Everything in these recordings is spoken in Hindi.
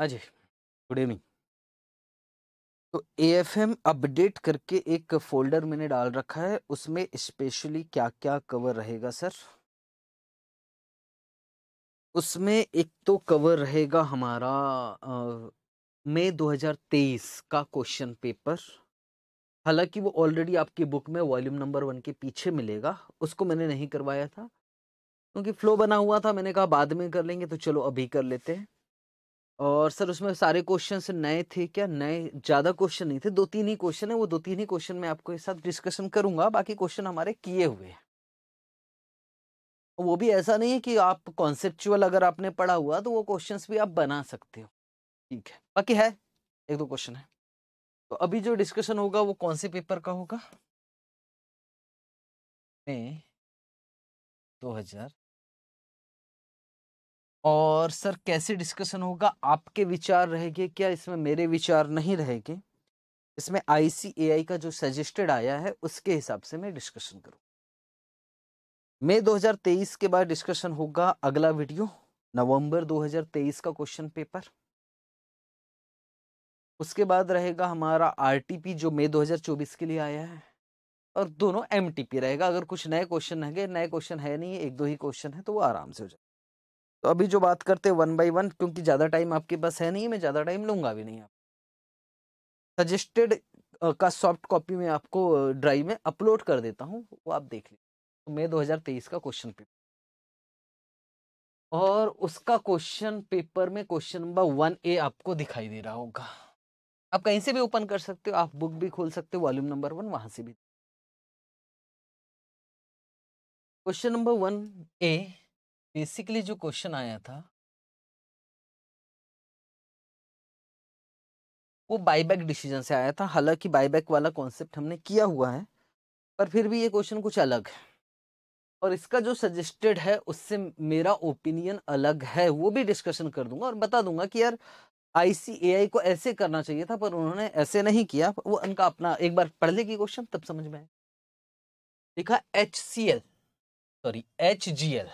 अजय गुड इवनिंग तो ए एफ एम अपडेट करके एक फोल्डर मैंने डाल रखा है उसमें स्पेशली क्या क्या कवर रहेगा सर उसमें एक तो कवर रहेगा हमारा मई 2023 का क्वेश्चन पेपर हालांकि वो ऑलरेडी आपकी बुक में वॉल्यूम नंबर वन के पीछे मिलेगा उसको मैंने नहीं करवाया था क्योंकि फ्लो बना हुआ था मैंने कहा बाद में कर लेंगे तो चलो अभी कर लेते हैं और सर उसमें सारे क्वेश्चन नए थे क्या नए ज़्यादा क्वेश्चन नहीं थे दो तीन ही क्वेश्चन है वो दो तीन ही क्वेश्चन मैं आपको साथ डिस्कशन करूंगा बाकी क्वेश्चन हमारे किए हुए हैं वो भी ऐसा नहीं है कि आप कॉन्सेप्चुअल अगर आपने पढ़ा हुआ तो वो क्वेश्चन भी आप बना सकते हो ठीक है बाकी है एक दो क्वेश्चन है तो अभी जो डिस्कशन होगा वो कौन से पेपर का होगा दो हजार और सर कैसे डिस्कशन होगा आपके विचार रहेंगे क्या इसमें मेरे विचार नहीं रहेंगे इसमें आई का जो सजेस्टेड आया है उसके हिसाब से मैं डिस्कशन करूँ मई 2023 के बाद डिस्कशन होगा अगला वीडियो नवंबर 2023 का क्वेश्चन पेपर उसके बाद रहेगा हमारा आरटीपी जो मई 2024 के लिए आया है और दोनों एमटीपी रहेगा अगर कुछ नए क्वेश्चन रहेंगे नए क्वेश्चन है नहीं एक दो ही क्वेश्चन है तो वो आराम से हो जाए तो अभी जो बात करते हैं वन बाई वन क्योंकि ज़्यादा टाइम आपके पास है नहीं मैं ज़्यादा टाइम लूँगा भी नहीं आप सजेस्टेड का सॉफ्ट कॉपी में आपको ड्राइव में अपलोड कर देता हूँ वो आप देख लीजिए तो मैं 2023 का क्वेश्चन पेपर और उसका क्वेश्चन पेपर में क्वेश्चन नंबर वन ए आपको दिखाई दे रहा होगा आप कहीं से भी ओपन कर सकते हो आप बुक भी खोल सकते हो वॉल्यूम नंबर वन वहां से भी question number one A basically जो क्वेश्चन आया था वो बाईबैक डिसीजन से आया था हालांकि बाईबैक वाला कॉन्सेप्ट हमने किया हुआ है पर फिर भी ये क्वेश्चन कुछ अलग है और इसका जो सजेस्टेड है उससे मेरा ओपिनियन अलग है वो भी डिस्कशन कर दूंगा और बता दूंगा कि यार आईसीएआई को ऐसे करना चाहिए था पर उन्होंने ऐसे नहीं किया वो उनका अपना एक बार पढ़ लेगी क्वेश्चन तब समझ में आए लिखा H C L sorry H G L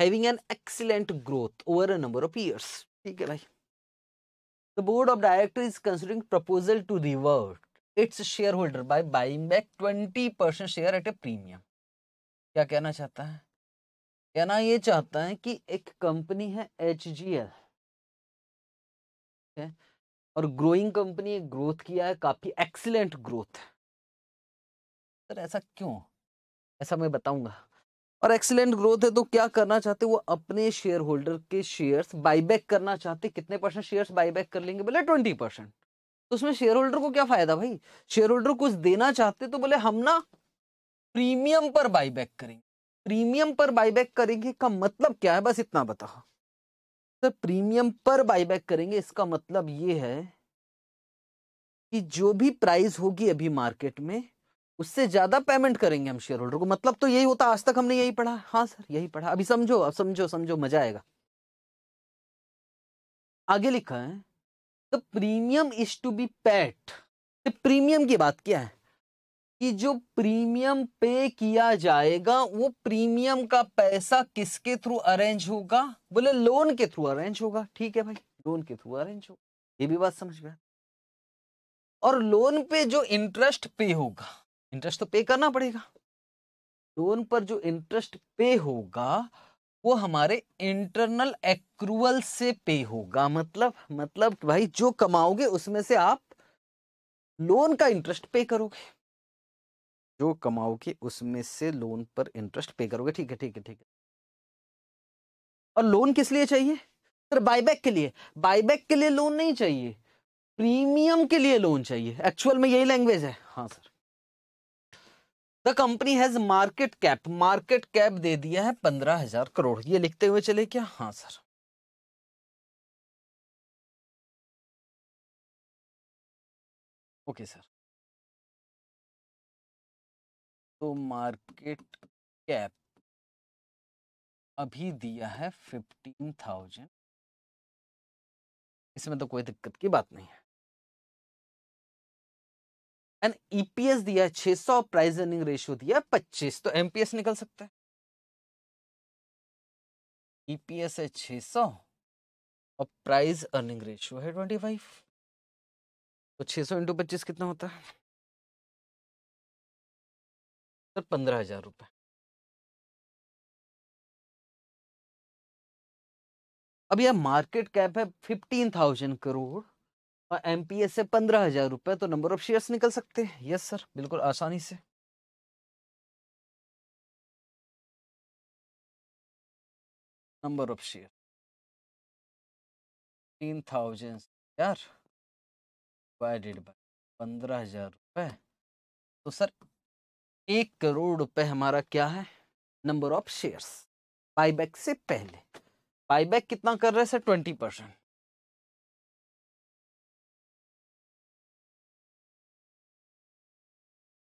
having an excellent growth over a number of years ठीक है भाई the board of director is considering proposal to revert its shareholder by buying back twenty percent share at a premium क्या कहना चाहता है कहना ये चाहता है कि एक कंपनी है एच जी एल है और ग्रोइंग कंपनी ग्रोथ किया है काफ़ी एक्सीलेंट ग्रोथ है सर ऐसा क्यों ऐसा मैं बताऊंगा और एक्सीलेंट ग्रोथ है तो क्या करना चाहते वो अपने शेयर होल्डर के शेयर्स बाईबैक करना चाहते कितने परसेंट शेयर्स बाईबैक कर लेंगे बोले ट्वेंटी परसेंट तो उसमें शेयर होल्डर को क्या फायदा भाई शेयर होल्डर कुछ देना चाहते तो बोले हम ना प्रीमियम पर बाईबैक करेंगे प्रीमियम पर बाईबैक करेंगे का मतलब क्या है बस इतना बता सर प्रीमियम पर बाईबैक करेंगे इसका मतलब ये है कि जो भी प्राइस होगी अभी मार्केट में उससे ज्यादा पेमेंट करेंगे हम शेयर होल्डर को मतलब तो यही होता आज तक हमने यही पढ़ा हाँ सर यही पढ़ा अभी समझो अब समझो समझो मजा आएगा आगे लिखा है the premium is to be paid premium की बात क्या है कि जो प्रीमियम पे किया जाएगा वो प्रीमियम का पैसा किसके थ्रू अरेंज होगा बोले लोन के थ्रू अरेंज होगा ठीक है भाई लोन के थ्रू अरेंज होगा ये भी बात समझ में और लोन पे जो इंटरेस्ट पे होगा इंटरेस्ट तो पे करना पड़ेगा लोन पर जो इंटरेस्ट पे होगा वो हमारे इंटरनल एक्रूवल से पे होगा मतलब मतलब भाई जो कमाओगे उसमें से आप लोन का इंटरेस्ट पे करोगे जो कमाओगे उसमें से लोन पर इंटरेस्ट पे करोगे ठीक है ठीक है ठीक है और लोन किस लिए चाहिए सर बायबैक के लिए बायबैक के लिए लोन नहीं चाहिए प्रीमियम के लिए लोन चाहिए एक्चुअल में यही लैंग्वेज है हाँ sir company has market cap market cap दे दिया है पंद्रह हजार करोड़ ये लिखते हुए चले क्या हाँ सर ओके सर तो मार्केट कैप अभी दिया है फिफ्टीन थाउजेंड इसमें तो कोई दिक्कत की बात नहीं है एंड ईपीएस e दिया है सौ प्राइस अर्निंग रेशियो दिया पच्चीस तो एमपीएस निकल सकता है ईपीएस e है सौ और प्राइस अर्निंग रेशियो है ट्वेंटी फाइव तो छह सौ इंटू पच्चीस कितना होता है सर पंद्रह हजार रुपये अब यह मार्केट कैप है फिफ्टीन थाउजेंड करोड़ और एम पी एस से पंद्रह हजार रुपये तो नंबर ऑफ शेयर्स निकल सकते हैं यस सर बिल्कुल आसानी से नंबर ऑफ शेयर तीन थाउजेंड यार डिवाइडेड बाय पंद्रह हजार रुपये तो सर एक करोड़ रुपए हमारा क्या है नंबर ऑफ शेयर्स बाईबैक से पहले बाईबैक कितना कर रहे हैं सर ट्वेंटी परसेंट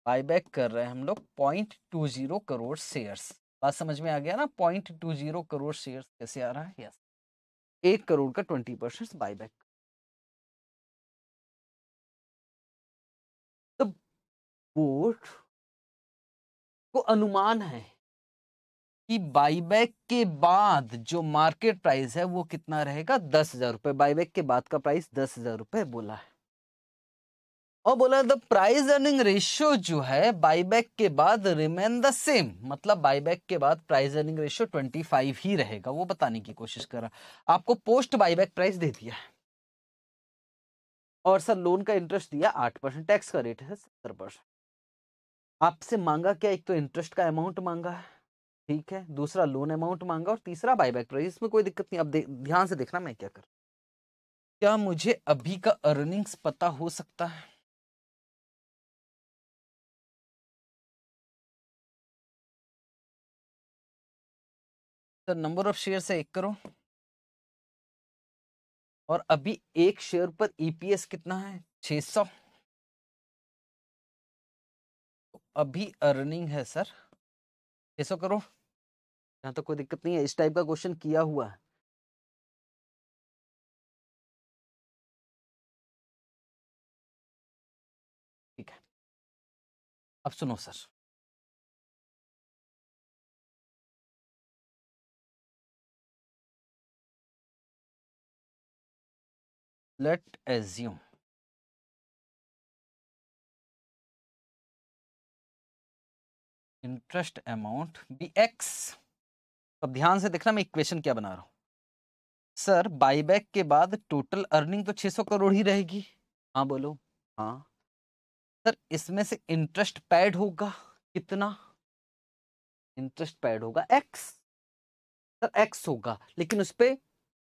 बायबैक कर रहे हैं हम लोग point two zero crore shares बात समझ में आ गया ना point two zero crore shares कैसे आ रहा है यस एक करोड़ का ट्वेंटी परसेंट बाईबैक बोर्ड को अनुमान है कि बाईबैक के बाद जो मार्केट प्राइस है वो कितना रहेगा दस हजार रुपये बाईबैक के बाद का प्राइस दस हजार रुपये बोला है और बोला द प्राइस अर्निंग रेशियो जो है बाईबैक के बाद रिमेन द सेम मतलब बाईबैक के बाद प्राइस अर्निंग रेशियो 25 ही रहेगा वो बताने की कोशिश कर रहा आपको पोस्ट बाईबैक प्राइस दे दिया है और सर लोन का इंटरेस्ट दिया आठ परसेंट टैक्स का रेट है सत्तर परसेंट आपसे मांगा क्या एक तो इंटरेस्ट का अमाउंट मांगा है ठीक है दूसरा लोन अमाउंट मांगा और तीसरा बाईबैक प्राइस इसमें कोई दिक्कत नहीं अब ध्यान से देखना मैं क्या कर क्या मुझे अभी का अर्निंग्स पता हो सकता है तो नंबर ऑफ शेयर से एक करो और अभी एक शेयर पर ईपीएस e कितना है 600 तो अभी अर्निंग है सर 600 करो यहां तो कोई दिक्कत नहीं है इस टाइप का क्वेश्चन किया हुआ है ठीक है अब सुनो sir let assume interest amount be X अब ध्यान से देखना मैं इक्वेशन क्या बना रहा हूं सर बाईबैक के बाद टोटल अर्निंग तो 600 करोड़ ही रहेगी हाँ बोलो हाँ सर इसमें से इंटरेस्ट पैड होगा कितना इंटरेस्ट पैड होगा एक्स सर एक्स होगा लेकिन उस पर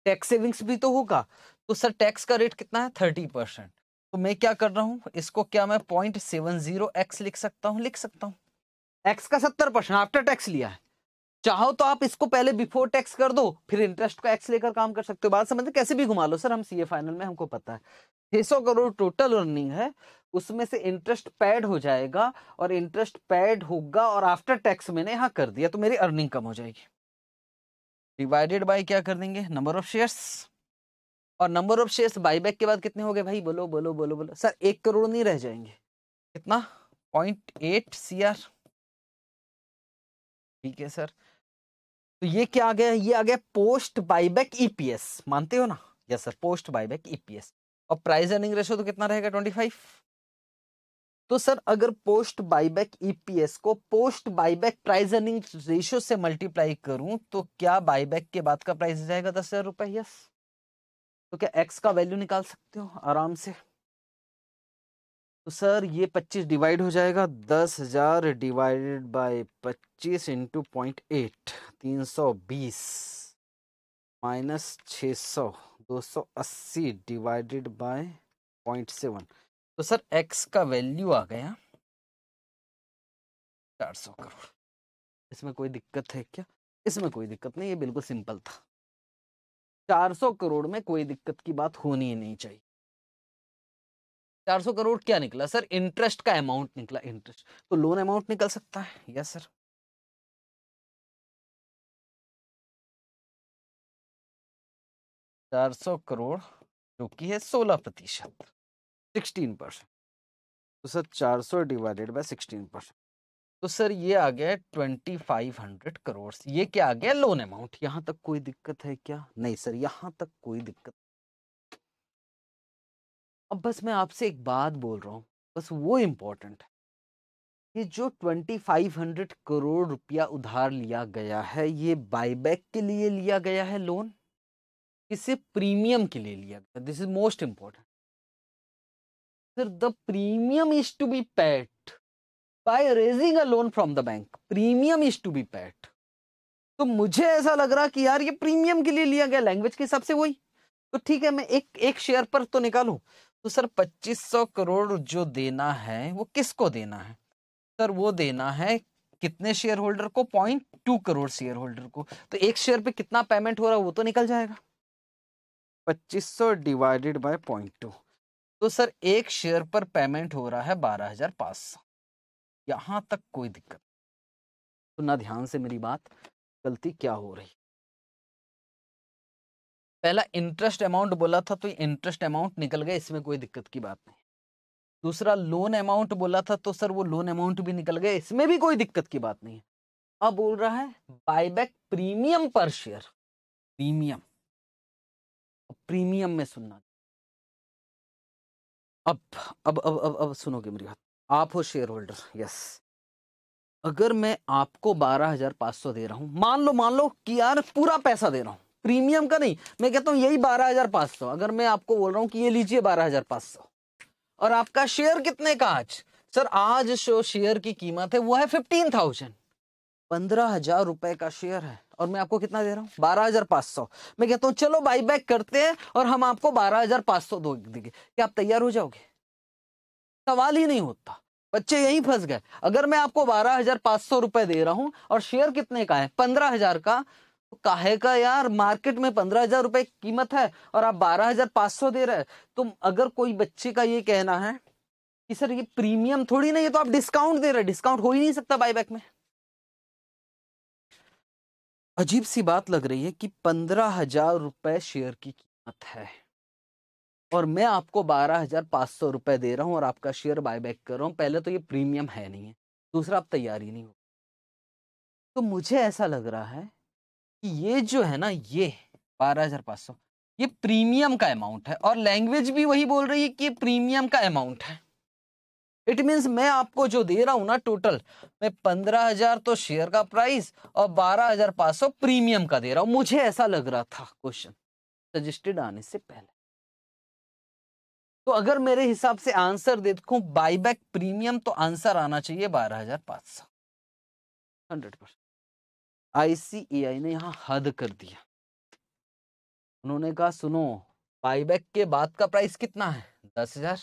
टैक्स सेविंग्स भी तो होगा तो सर टैक्स का रेट कितना है थर्टी परसेंट तो मैं क्या कर रहा हूँ इसको क्या मैं पॉइंट सेवन जीरो एक्स लिख सकता हूँ लिख सकता हूँ एक्स का सत्तर परसेंट आफ्टर टैक्स लिया है चाहो तो आप इसको पहले बिफोर टैक्स कर दो फिर इंटरेस्ट को एक्स लेकर काम कर सकते हो बात समझ कैसे भी घुमा लो सर हम सी फाइनल में हमको पता है छह सौ करोड़ टोटल अर्निंग है उसमें से इंटरेस्ट पैड हो जाएगा और इंटरेस्ट पैड होगा और आफ्टर टैक्स मैंने यहाँ कर दिया तो मेरी अर्निंग कम हो जाएगी डिवाइडेड बाय क्या कर देंगे नंबर ऑफ शेयर्स और नंबर ऑफ शेयर्स बाईबैक के बाद कितने हो गए भाई बोलो बोलो बोलो बोलो सर एक करोड़ नहीं रह जाएंगे कितना पॉइंट एट सी आर ठीक है सर तो ये क्या आ गया ये आ गया पोस्ट बाईबैक ईपीएस मानते हो ना yes sir post buyback EPS और प्राइस अर्निंग रेशो तो कितना रहेगा ट्वेंटी फाइव तो सर अगर पोस्ट बाईबैक ईपीएस को post buyback price earning ratio से मल्टीप्लाई करूं तो क्या बाईबैक के बाद का प्राइस जाएगा दस हजार रुपए यस तो क्या एक्स का वैल्यू निकाल सकते हो आराम से तो सर ये पच्चीस डिवाइड हो जाएगा दस हजार डिवाइडेड बाई पच्चीस इंटू पॉइंट एट तीन सौ बीस माइनस छः सौ दो सौ अस्सी डिवाइडेड बाय पॉइंट सेवन तो सर एक्स का वैल्यू आ गया चार सौ करोड़ इसमें कोई दिक्कत है क्या इसमें कोई दिक्कत नहीं ये बिल्कुल सिंपल था 400 करोड़ में कोई दिक्कत की बात होनी ही नहीं चाहिए 400 करोड़ क्या निकला सर इंटरेस्ट का अमाउंट निकला इंटरेस्ट तो लोन अमाउंट निकल सकता है यस सर चार सौ करोड़ जो कि है सोलह प्रतिशत सिक्सटीन परसेंट तो सर चार सौ डिवाइडेड बाय सिक्सटीन परसेंट तो सर ये आ गया ट्वेंटी फाइव हंड्रेड करोड़ ये क्या आ गया लोन अमाउंट यहाँ तक कोई दिक्कत है क्या नहीं सर यहाँ तक कोई दिक्कत अब बस मैं आपसे एक बात बोल रहा हूँ बस वो इम्पोर्टेंट है ये जो ट्वेंटी फाइव हंड्रेड करोड़ रुपया उधार लिया गया है ये बाईबैक के लिए लिया गया है लोन इसे प्रीमियम के लिए लिया गया this is most important sir the premium is to be paid by raising a loan from the bank premium is to be paid तो मुझे ऐसा लग रहा कि यार ये प्रीमियम के लिए लिया गया लैंग्वेज के हिसाब से वही तो ठीक है मैं एक एक शेयर पर तो निकालू तो सर 2500 करोड़ जो देना है वो किसको देना है सर वो देना है कितने शेयर होल्डर को point two crore shareholder को तो एक शेयर पे कितना पेमेंट हो रहा है वो तो निकल जाएगा 2500 डिवाइडेड बाय पॉइंट टू तो सर एक शेयर पर पेमेंट हो रहा है बारह हजार पाँच सौ यहाँ तक कोई दिक्कत तो ना ध्यान से मेरी बात गलती क्या हो रही पहला इंटरेस्ट अमाउंट बोला था तो इंटरेस्ट अमाउंट निकल गया इसमें कोई दिक्कत की बात नहीं दूसरा लोन अमाउंट बोला था तो सर वो लोन अमाउंट भी निकल गया इसमें भी कोई दिक्कत की बात नहीं है अब बोल रहा है buyback premium per share premium premium में सुनना अब अब अब अब, अब सुनोगे मेरी बात आप हो शेयर होल्डर यस अगर मैं आपको बारह हजार पाँच सौ दे रहा हूं मान लो मान लो कि यार पूरा पैसा दे रहा हूं प्रीमियम का नहीं मैं कहता हूं यही बारह हजार पाँच सौ अगर मैं आपको बोल रहा हूं कि ये लीजिए बारह हजार पाँच सौ और आपका शेयर कितने का आज सर आज जो शेयर की कीमत है वो है फिफ्टीन थाउजेंड पंद्रह हजार रुपए का शेयर है और मैं आपको कितना दे रहा हूँ बारह हजार पांच सौ मैं कहता हूँ चलो बाई बैक करते हैं और हम आपको बारह हजार पांच सौ देंगे क्या आप तैयार हो जाओगे सवाल ही नहीं होता बच्चे यहीं फंस गए अगर मैं आपको बारह हजार पांच सौ रुपए दे रहा हूं और शेयर कितने का है पंद्रह हजार का तो काहे का यार मार्केट में पंद्रह हजार रुपए कीमत है और आप बारह हजार पांच सौ दे रहे हैं तो अगर कोई बच्चे का ये कहना है कि सर ये प्रीमियम थोड़ी ना ये तो आप डिस्काउंट दे रहे डिस्काउंट हो ही नहीं सकता बाईबैक में अजीब सी बात लग रही है कि पंद्रह हजार रुपए शेयर की कीमत है और मैं आपको बारह हजार पाँच सौ रुपये दे रहा हूँ और आपका शेयर बायबैक कर रहा हूँ पहले तो ये प्रीमियम है नहीं है दूसरा आप तैयार ही नहीं हो तो मुझे ऐसा लग रहा है कि ये जो है ना ये बारह हजार पाँच सौ ये प्रीमियम का अमाउंट है और लैंग्वेज भी वही बोल रही है कि ये प्रीमियम का अमाउंट है इट मीन्स मैं आपको जो दे रहा हूँ ना टोटल मैं पंद्रह हजार तो शेयर का प्राइस और बारह हजार पाँच सौ प्रीमियम का दे रहा हूँ मुझे ऐसा लग रहा था क्वेश्चन सजेस्टेड आने से पहले तो अगर मेरे हिसाब से आंसर देखो बाईबैक प्रीमियम तो आंसर आना चाहिए बारह हजार पांच सौ हंड्रेड परसेंट आईसीआई ने यहाँ हद कर दिया उन्होंने कहा सुनो बाईबैक के बाद का प्राइस कितना है दस हजार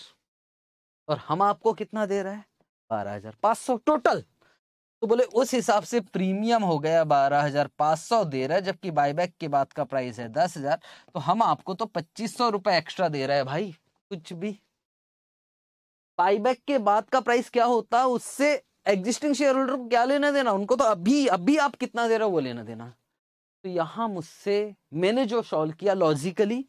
और हम आपको कितना दे रहे हैं बारह हजार पाँच सौ टोटल तो बोले उस हिसाब से प्रीमियम हो गया बारह हजार पाँच सौ दे रहा है जबकि बाईबैक के बाद का प्राइस है दस हजार तो हम आपको तो पच्चीस सौ रुपए एक्स्ट्रा दे रहे हैं भाई कुछ भी बाईबैक के बाद का प्राइस क्या होता है उससे एग्जिस्टिंग शेयर होल्डर को क्या लेना देना उनको तो अभी अभी आप कितना दे रहे हो वो लेना देना तो यहां मुझसे मैंने जो सॉल्व किया लॉजिकली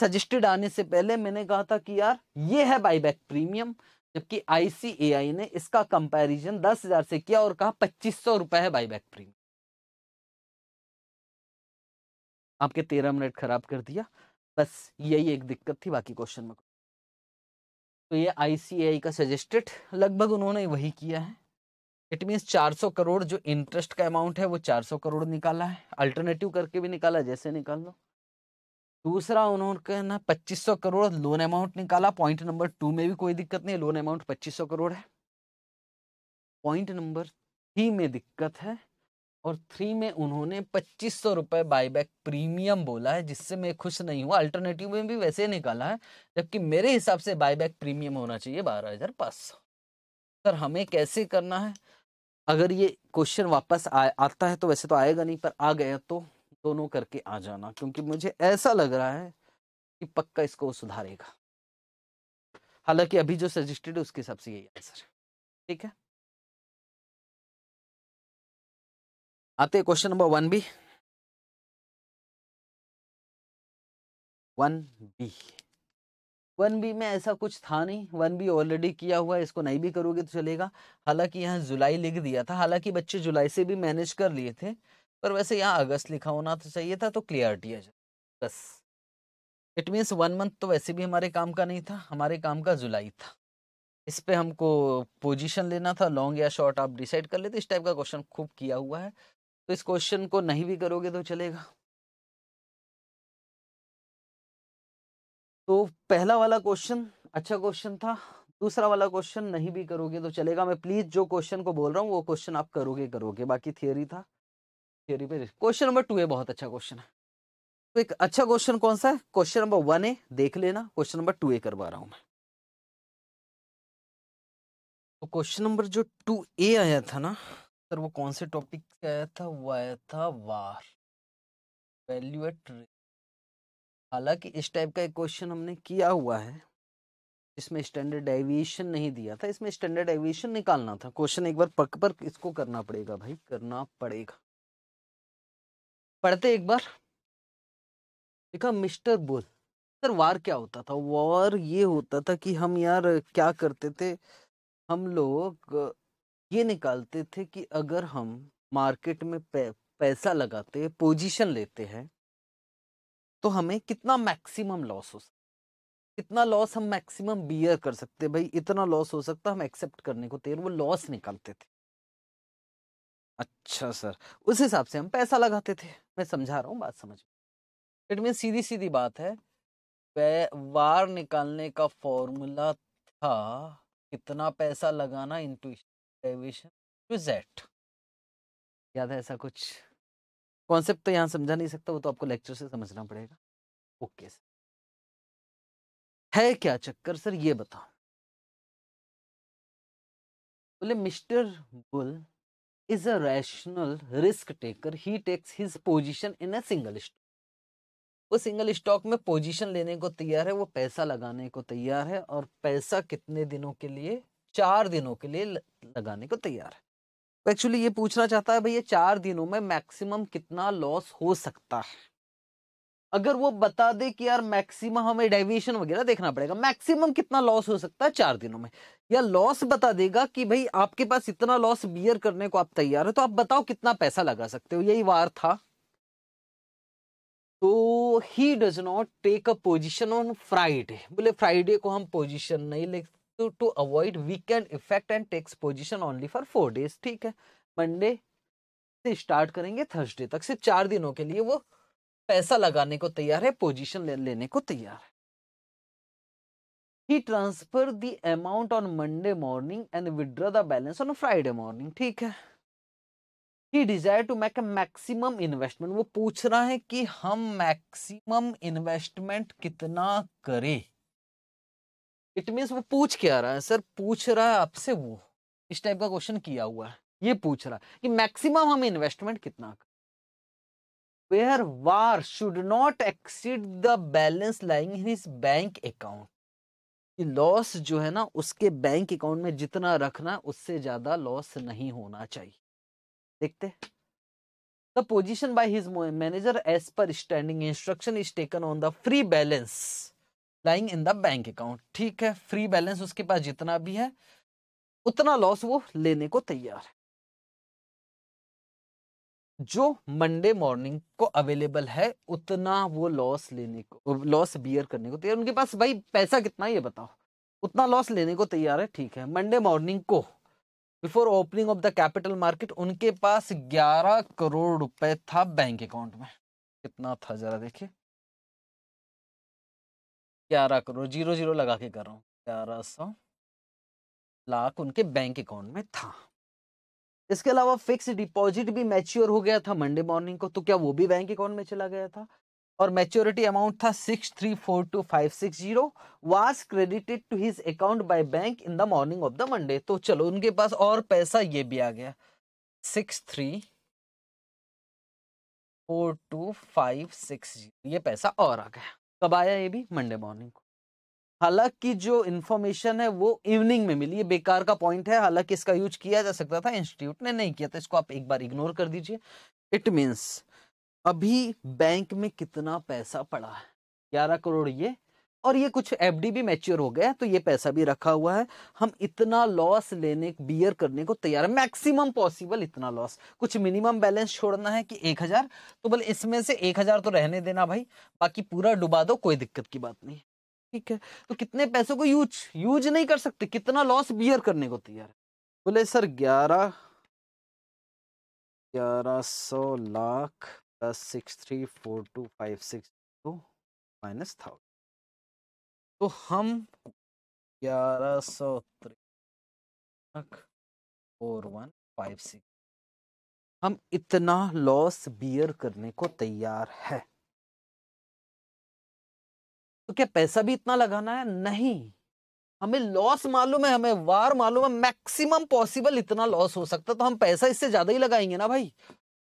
सजेस्टेड आने से पहले मैंने कहा था कि यार ये है बाईबैक प्रीमियम जबकि आईसीएआई ने इसका कंपैरिजन दस हजार से किया और कहा पच्चीस सौ रुपए है बाईबैक प्रीमियम आपके तेरह मिनट खराब कर दिया बस यही एक दिक्कत थी बाकी क्वेश्चन में तो ये आईसीआई का सजेस्टेड लगभग उन्होंने वही किया है इट मीन्स 400 करोड़ जो इंटरेस्ट का अमाउंट है वो 400 करोड़ निकाला है अल्टरनेटिव करके भी निकाला जैसे निकाल लो दूसरा उन्होंने ना 2500 करोड़ लोन अमाउंट निकाला पॉइंट नंबर टू में भी कोई दिक्कत नहीं लोन अमाउंट 2500 करोड़ है पॉइंट नंबर थ्री में दिक्कत है और थ्री में उन्होंने पच्चीस सौ रुपये बैक प्रीमियम बोला है जिससे मैं खुश नहीं हूँ अल्टरनेटिव में भी वैसे निकाला है जबकि मेरे हिसाब से बैक प्रीमियम होना चाहिए बारह हज़ार पाँच सौ सर हमें कैसे करना है अगर ये क्वेश्चन वापस आ, आता है तो वैसे तो आएगा नहीं पर आ गया तो दोनों करके आ जाना क्योंकि मुझे ऐसा लग रहा है कि पक्का इसको सुधारेगा हालांकि अभी जो सजेस्टेड है उसके हिसाब से यही आंसर ठीक है आते question number one B one B one B में ऐसा कुछ था नहीं वन बी ऑलरेडी किया हुआ है इसको नहीं भी करोगे तो चलेगा हालांकि यहाँ जुलाई लिख दिया था हालांकि बच्चे जुलाई से भी मैनेज कर लिए थे पर वैसे यहाँ अगस्त लिखा होना तो चाहिए था तो क्लियरिटी आ जाए बस इट मीन्स वन मंथ तो वैसे भी हमारे काम का नहीं था हमारे काम का जुलाई था इस पर हमको पोजिशन लेना था लॉन्ग या शॉर्ट आप डिसाइड कर लेते इस टाइप का क्वेश्चन खूब किया हुआ है तो इस क्वेश्चन को नहीं भी करोगे तो चलेगा तो पहला वाला क्वेश्चन अच्छा क्वेश्चन था दूसरा वाला क्वेश्चन नहीं भी करोगे तो चलेगा मैं प्लीज जो क्वेश्चन को बोल रहा हूँ वो क्वेश्चन आप करोगे करोगे बाकी थियोरी था थियोरी पे क्वेश्चन नंबर टू है बहुत अच्छा क्वेश्चन है तो एक अच्छा क्वेश्चन कौन सा है क्वेश्चन नंबर वन ए देख लेना क्वेश्चन नंबर टू ए करवा रहा हूं मैं तो क्वेश्चन नंबर जो टू ए आया था ना सर वो कौन से टॉपिक से आया था वो आया था वार वैल्यू एट हालांकि इस टाइप का एक क्वेश्चन हमने किया हुआ है इसमें स्टैंडर्ड डेविएशन नहीं दिया था इसमें स्टैंडर्ड डेविएशन निकालना था क्वेश्चन एक बार पक पर इसको करना पड़ेगा भाई करना पड़ेगा पढ़ते एक बार देखा मिस्टर बुल सर वार क्या होता था वार ये होता था कि हम यार क्या करते थे हम लोग ये निकालते थे कि अगर हम मार्केट में पैसा लगाते पोजीशन लेते हैं तो हमें कितना मैक्सिमम लॉस हो सकता कितना लॉस हम मैक्सिमम बियर कर सकते भाई इतना लॉस हो सकता हम एक्सेप्ट करने को तैयार वो लॉस निकालते थे अच्छा सर उस हिसाब से हम पैसा लगाते थे मैं समझा रहा हूँ बात समझ इट मीन सीधी सीधी बात है वार निकालने का फॉर्मूला था कितना पैसा लगाना इंटू डेरिवेशन टू जेड याद है ऐसा कुछ कॉन्सेप्ट तो यहाँ समझा नहीं सकता वो तो आपको लेक्चर से समझना पड़ेगा ओके okay, सर है क्या चक्कर सर ये बताओ बोले mister bull is a rational risk taker he takes his position in a single stock वो सिंगल स्टॉक में पोजीशन लेने को तैयार है वो पैसा लगाने को तैयार है और पैसा कितने दिनों के लिए चार दिनों के लिए लगाने को तैयार है तो एक्चुअली ये पूछना चाहता है भैया चार दिनों में मैक्सिमम कितना लॉस हो सकता है अगर वो बता दे कि यार मैक्सिमम हमें डेविएशन वगैरह देखना पड़ेगा मैक्सिमम कितना लॉस हो सकता है चार दिनों में या लॉस बता देगा कि भाई आपके पास इतना लॉस बियर करने को आप तैयार हो तो आप बताओ कितना पैसा लगा सकते हो यही वार था तो he does not take a position on Friday बोले फ्राइडे को हम पोजिशन नहीं ले to to avoid weekend effect and takes position only for four days ठीक है मंडे से स्टार्ट करेंगे थर्सडे तक से चार दिनों के लिए वो पैसा लगाने को तैयार है पोजिशन ले, लेने को तैयार है he transfer the amount on Monday morning and withdraw the balance on Friday morning ठीक है he desire to make a maximum investment वो पूछ रहा है कि हम मैक्सिमम इन्वेस्टमेंट कितना करें इट मीन्स वो पूछ क्या रहा है सर पूछ रहा है आपसे वो इस टाइप का क्वेश्चन किया हुआ है ये पूछ रहा है कि मैक्सिमम हम इन्वेस्टमेंट कितना कर wherever should not exceed the balance lying in his bank account loss जो है ना उसके बैंक अकाउंट में जितना रखना उससे ज्यादा लॉस नहीं होना चाहिए देखते the position by his manager as per standing instruction is taken on the free balance lying in the bank account ठीक है फ्री बैलेंस उसके पास जितना भी है उतना लॉस वो लेने को तैयार है जो मंडे मॉर्निंग को अवेलेबल है उतना वो लॉस लेने को लॉस बियर करने को तैयार उनके पास भाई पैसा कितना ये बताओ उतना लॉस लेने को तैयार है ठीक है मंडे मॉर्निंग को before opening of the capital market उनके पास 11 करोड़ रुपए था बैंक अकाउंट में कितना था जरा देखिए ग्यारह करोड़ जीरो जीरो लगा के कर रहा हूँ ग्यारह सौ लाख उनके बैंक अकाउंट में था इसके अलावा फिक्स डिपॉजिट भी मैच्योर हो गया था मंडे मॉर्निंग को तो क्या वो भी बैंक अकाउंट में चला गया था और मैच्योरिटी अमाउंट था six three four two five six zero was credited to his account by bank in the morning of the Monday तो चलो उनके पास और पैसा ये भी आ गया six three four two five six zero ये पैसा और आ गया कब आया ये भी मंडे मॉर्निंग को हालांकि जो इन्फॉर्मेशन है वो इवनिंग में मिली ये बेकार का पॉइंट है हालांकि इसका यूज किया जा सकता था इंस्टीट्यूट ने नहीं किया था इसको आप एक बार इग्नोर कर दीजिए इट मीन्स अभी बैंक में कितना पैसा पड़ा है ग्यारह करोड़ ये और ये कुछ डी भी मैच्योर हो गया है तो ये पैसा भी रखा हुआ है हम इतना लॉस लेने बियर करने को तैयार है मैक्सिमम पॉसिबल इतना लॉस कुछ मिनिमम बैलेंस छोड़ना है कि एक हजार तो बोले इसमें से एक हजार तो रहने देना भाई बाकी पूरा डुबा दो कोई दिक्कत की बात नहीं ठीक है तो कितने पैसों को यूज यूज नहीं कर सकते कितना लॉस बियर करने को तैयार बोले सर ग्यारह ग्यारह सौ lakh plus six three four two five six two minus thousand तो हम ग्यारह सौ फोर वन फाइव सिक्स हम इतना लॉस बियर करने को तैयार है तो क्या पैसा भी इतना लगाना है नहीं हमें लॉस मालूम है हमें वार मालूम है मैक्सिमम पॉसिबल इतना लॉस हो सकता है तो हम पैसा इससे ज्यादा ही लगाएंगे ना भाई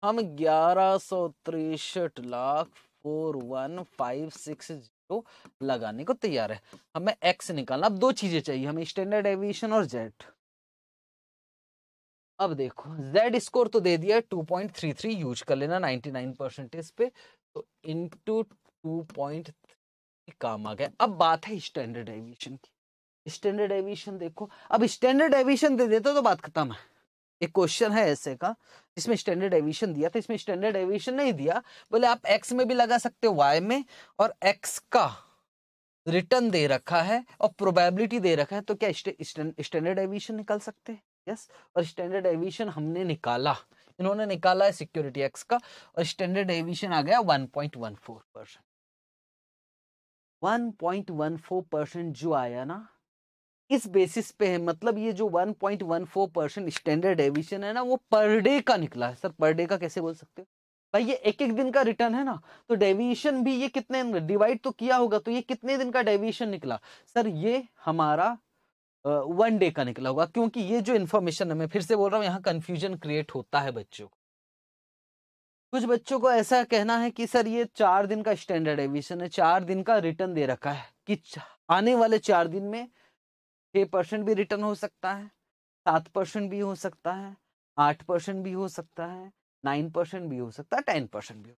हम ग्यारह सौ तिरसठ lakh four one five six तो लगाने को तैयार है हमें एक्स निकालना अब दो चीजें चाहिए हमें स्टैंडर्ड एविएशन और जेड अब देखो जेड स्कोर तो दे दिया 2.33 यूज कर लेना 99 परसेंटेज पे तो इनटू 2.3 काम आ गया अब बात है स्टैंडर्ड एविएशन की स्टैंडर्ड एविएशन देखो अब स्टैंडर्ड एविएशन दे देते तो बात खत्म है एक क्वेश्चन है ऐसे का जिसमें स्टैंडर्ड एविएशन दिया तो इसमें स्टैंडर्ड एविएशन नहीं दिया बोले आप एक्स में भी लगा सकते हो वाई में और एक्स का रिटर्न दे रखा है और प्रोबेबिलिटी दे रखा है तो क्या स्टैंडर्ड एविएशन निकाल सकते हैं यस और स्टैंडर्ड एविएशन हमने निकाला इन्होंने निकाला है सिक्योरिटी एक्स का और स्टैंडर्ड एविएशन आ गया 1.14 परसेंट 1.14 परसेंट जो आया ना इस बेसिस पे है मतलब ये जो 1.14 परसेंट स्टैंडर्ड डेविशन है ना वो पर डे का निकला है सर पर डे का कैसे बोल सकते हो भाई ये एक एक दिन का रिटर्न है ना तो डेविएशन भी ये कितने डिवाइड तो किया होगा तो ये कितने दिन का डेविएशन निकला सर ये हमारा वन डे का निकला होगा क्योंकि ये जो इन्फॉर्मेशन है मैं फिर से बोल रहा हूँ यहाँ कन्फ्यूजन क्रिएट होता है बच्चों को कुछ बच्चों को ऐसा कहना है कि सर ये चार दिन का स्टैंडर्ड एविशन है चार दिन का रिटर्न दे रखा है कि आने वाले चार दिन में छः परसेंट भी रिटर्न हो सकता है सात परसेंट भी हो सकता है आठ परसेंट भी हो सकता है नाइन परसेंट भी हो सकता है टेन परसेंट भी हो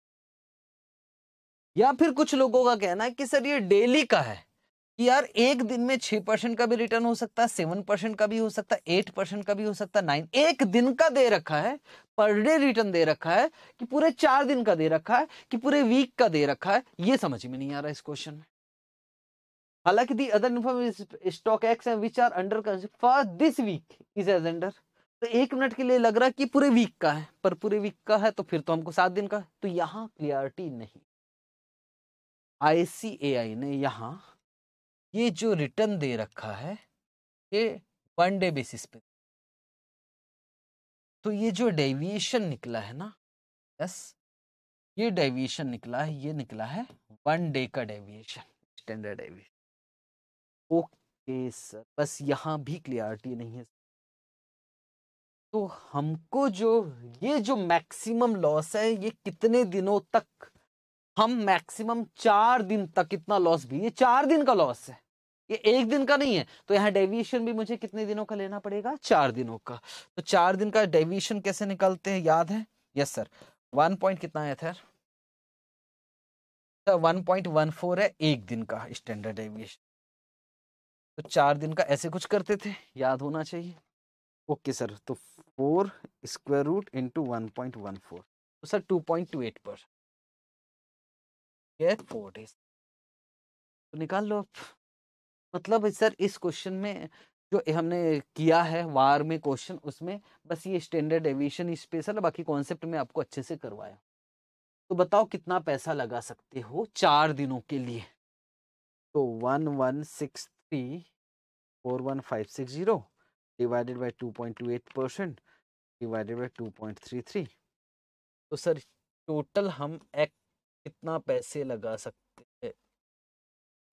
या फिर कुछ लोगों का कहना है कि सर ये डेली का है कि यार एक दिन में छह परसेंट का भी रिटर्न हो सकता है सेवन परसेंट का भी हो सकता है एट परसेंट का भी हो सकता है नाइन एक दिन का दे रखा है पर डे रिटर्न दे रखा है कि पूरे चार दिन का दे रखा है कि पूरे वीक का दे रखा है ये समझ में नहीं आ रहा इस क्वेश्चन में हालांकि the other information is stock X and which are under consideration for this week is तो एक मिनट के लिए लग रहा है कि पूरे वीक का है पर पूरे वीक का है तो फिर तो हमको सात दिन का तो यहाँ क्लियरिटी नहीं आईसीएआई ने यहाँ ये जो रिटर्न दे रखा है ये वन डे बेसिस पे तो ये जो डेविएशन निकला है ना यस ये डेविएशन निकला है ये निकला है वन डे का deviation standard deviation okay sir बस यहाँ भी क्लियरिटी नहीं है तो हमको जो ये जो मैक्सिमम लॉस है ये कितने दिनों तक हम मैक्सिमम चार दिन तक कितना लॉस भी ये चार दिन का लॉस है ये एक दिन का नहीं है तो यहाँ डेविएशन भी मुझे कितने दिनों का लेना पड़ेगा चार दिनों का तो चार दिन का डेविएशन कैसे निकलते हैं याद है यस सर वन पॉइंट कितना है sir one point one four है एक दिन का स्टैंडर्ड डेविएशन तो चार दिन का ऐसे कुछ करते थे याद होना चाहिए ओके सर तो four square root into one point one four तो sir two point two eight पर फोर डेज तो निकाल लो आप मतलब सर इस क्वेश्चन में जो हमने किया है वार में क्वेश्चन उसमें बस ये स्टैंडर्ड एविएशन स्पेशल बाकी कॉन्सेप्ट में आपको अच्छे से करवाया तो बताओ कितना पैसा लगा सकते हो चार दिनों के लिए तो one one six P 41560 divided by 2.28 percent divided by 2.33 तो सर टोटल हम एक कितना पैसे लगा सकते हैं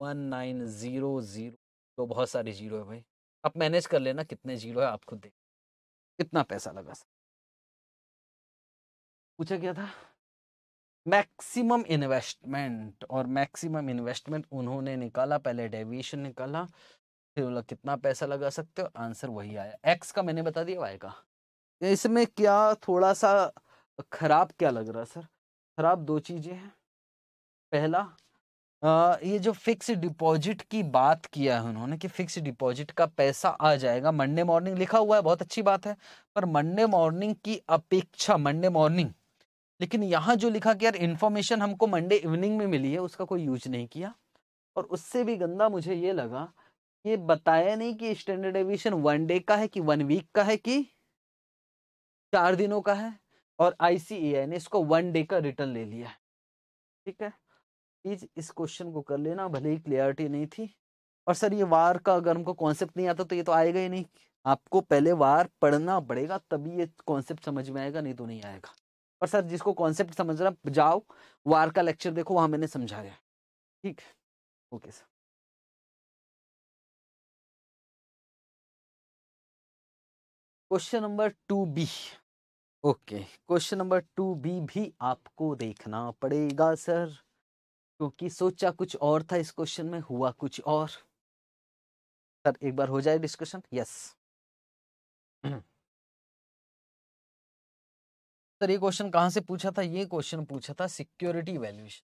वन नाइन जीरो जीरो तो बहुत सारे जीरो है भाई आप मैनेज कर लेना कितने जीरो है आप खुद देख कितना पैसा लगा सकते पूछा गया था मैक्सिमम इन्वेस्टमेंट और मैक्सिमम इन्वेस्टमेंट उन्होंने निकाला पहले डेविएशन निकाला फिर बोला कितना पैसा लगा सकते हो आंसर वही आया एक्स का मैंने बता दिया वाई का इसमें क्या थोड़ा सा खराब क्या लग रहा सर खराब दो चीजें हैं पहला आ, ये जो फिक्स डिपॉजिट की बात किया है उन्होंने कि फिक्स डिपॉजिट का पैसा आ जाएगा मंडे मॉर्निंग लिखा हुआ है बहुत अच्छी बात है पर मंडे मॉर्निंग की अपेक्षा मंडे मॉर्निंग लेकिन यहाँ जो लिखा कि यार इन्फॉर्मेशन हमको मंडे इवनिंग में मिली है उसका कोई यूज नहीं किया और उससे भी गंदा मुझे ये लगा ये बताया नहीं कि स्टैंडर्ड एविएशन वन डे का है कि वन वीक का है कि चार दिनों का है और आई ने इसको वन डे का रिटर्न ले लिया है ठीक है प्लीज इस क्वेश्चन को कर लेना भले ही क्लियरिटी नहीं थी और सर ये वार का अगर हमको कॉन्सेप्ट नहीं आता तो ये तो आएगा ही नहीं आपको पहले वार पढ़ना पड़ेगा तभी ये कॉन्सेप्ट समझ में आएगा नहीं तो नहीं आएगा पर सर जिसको कॉन्सेप्ट समझना जाओ वार का लेक्चर देखो वहां मैंने समझाया ठीक है okay sir question number two B okay question number two B भी आपको देखना पड़ेगा सर क्योंकि सोचा कुछ और था इस क्वेश्चन में हुआ कुछ और सर एक बार हो जाए डिस्कशन यस सर तो ये क्वेश्चन कहां से पूछा था ये क्वेश्चन पूछा था सिक्योरिटी वैल्यूएशन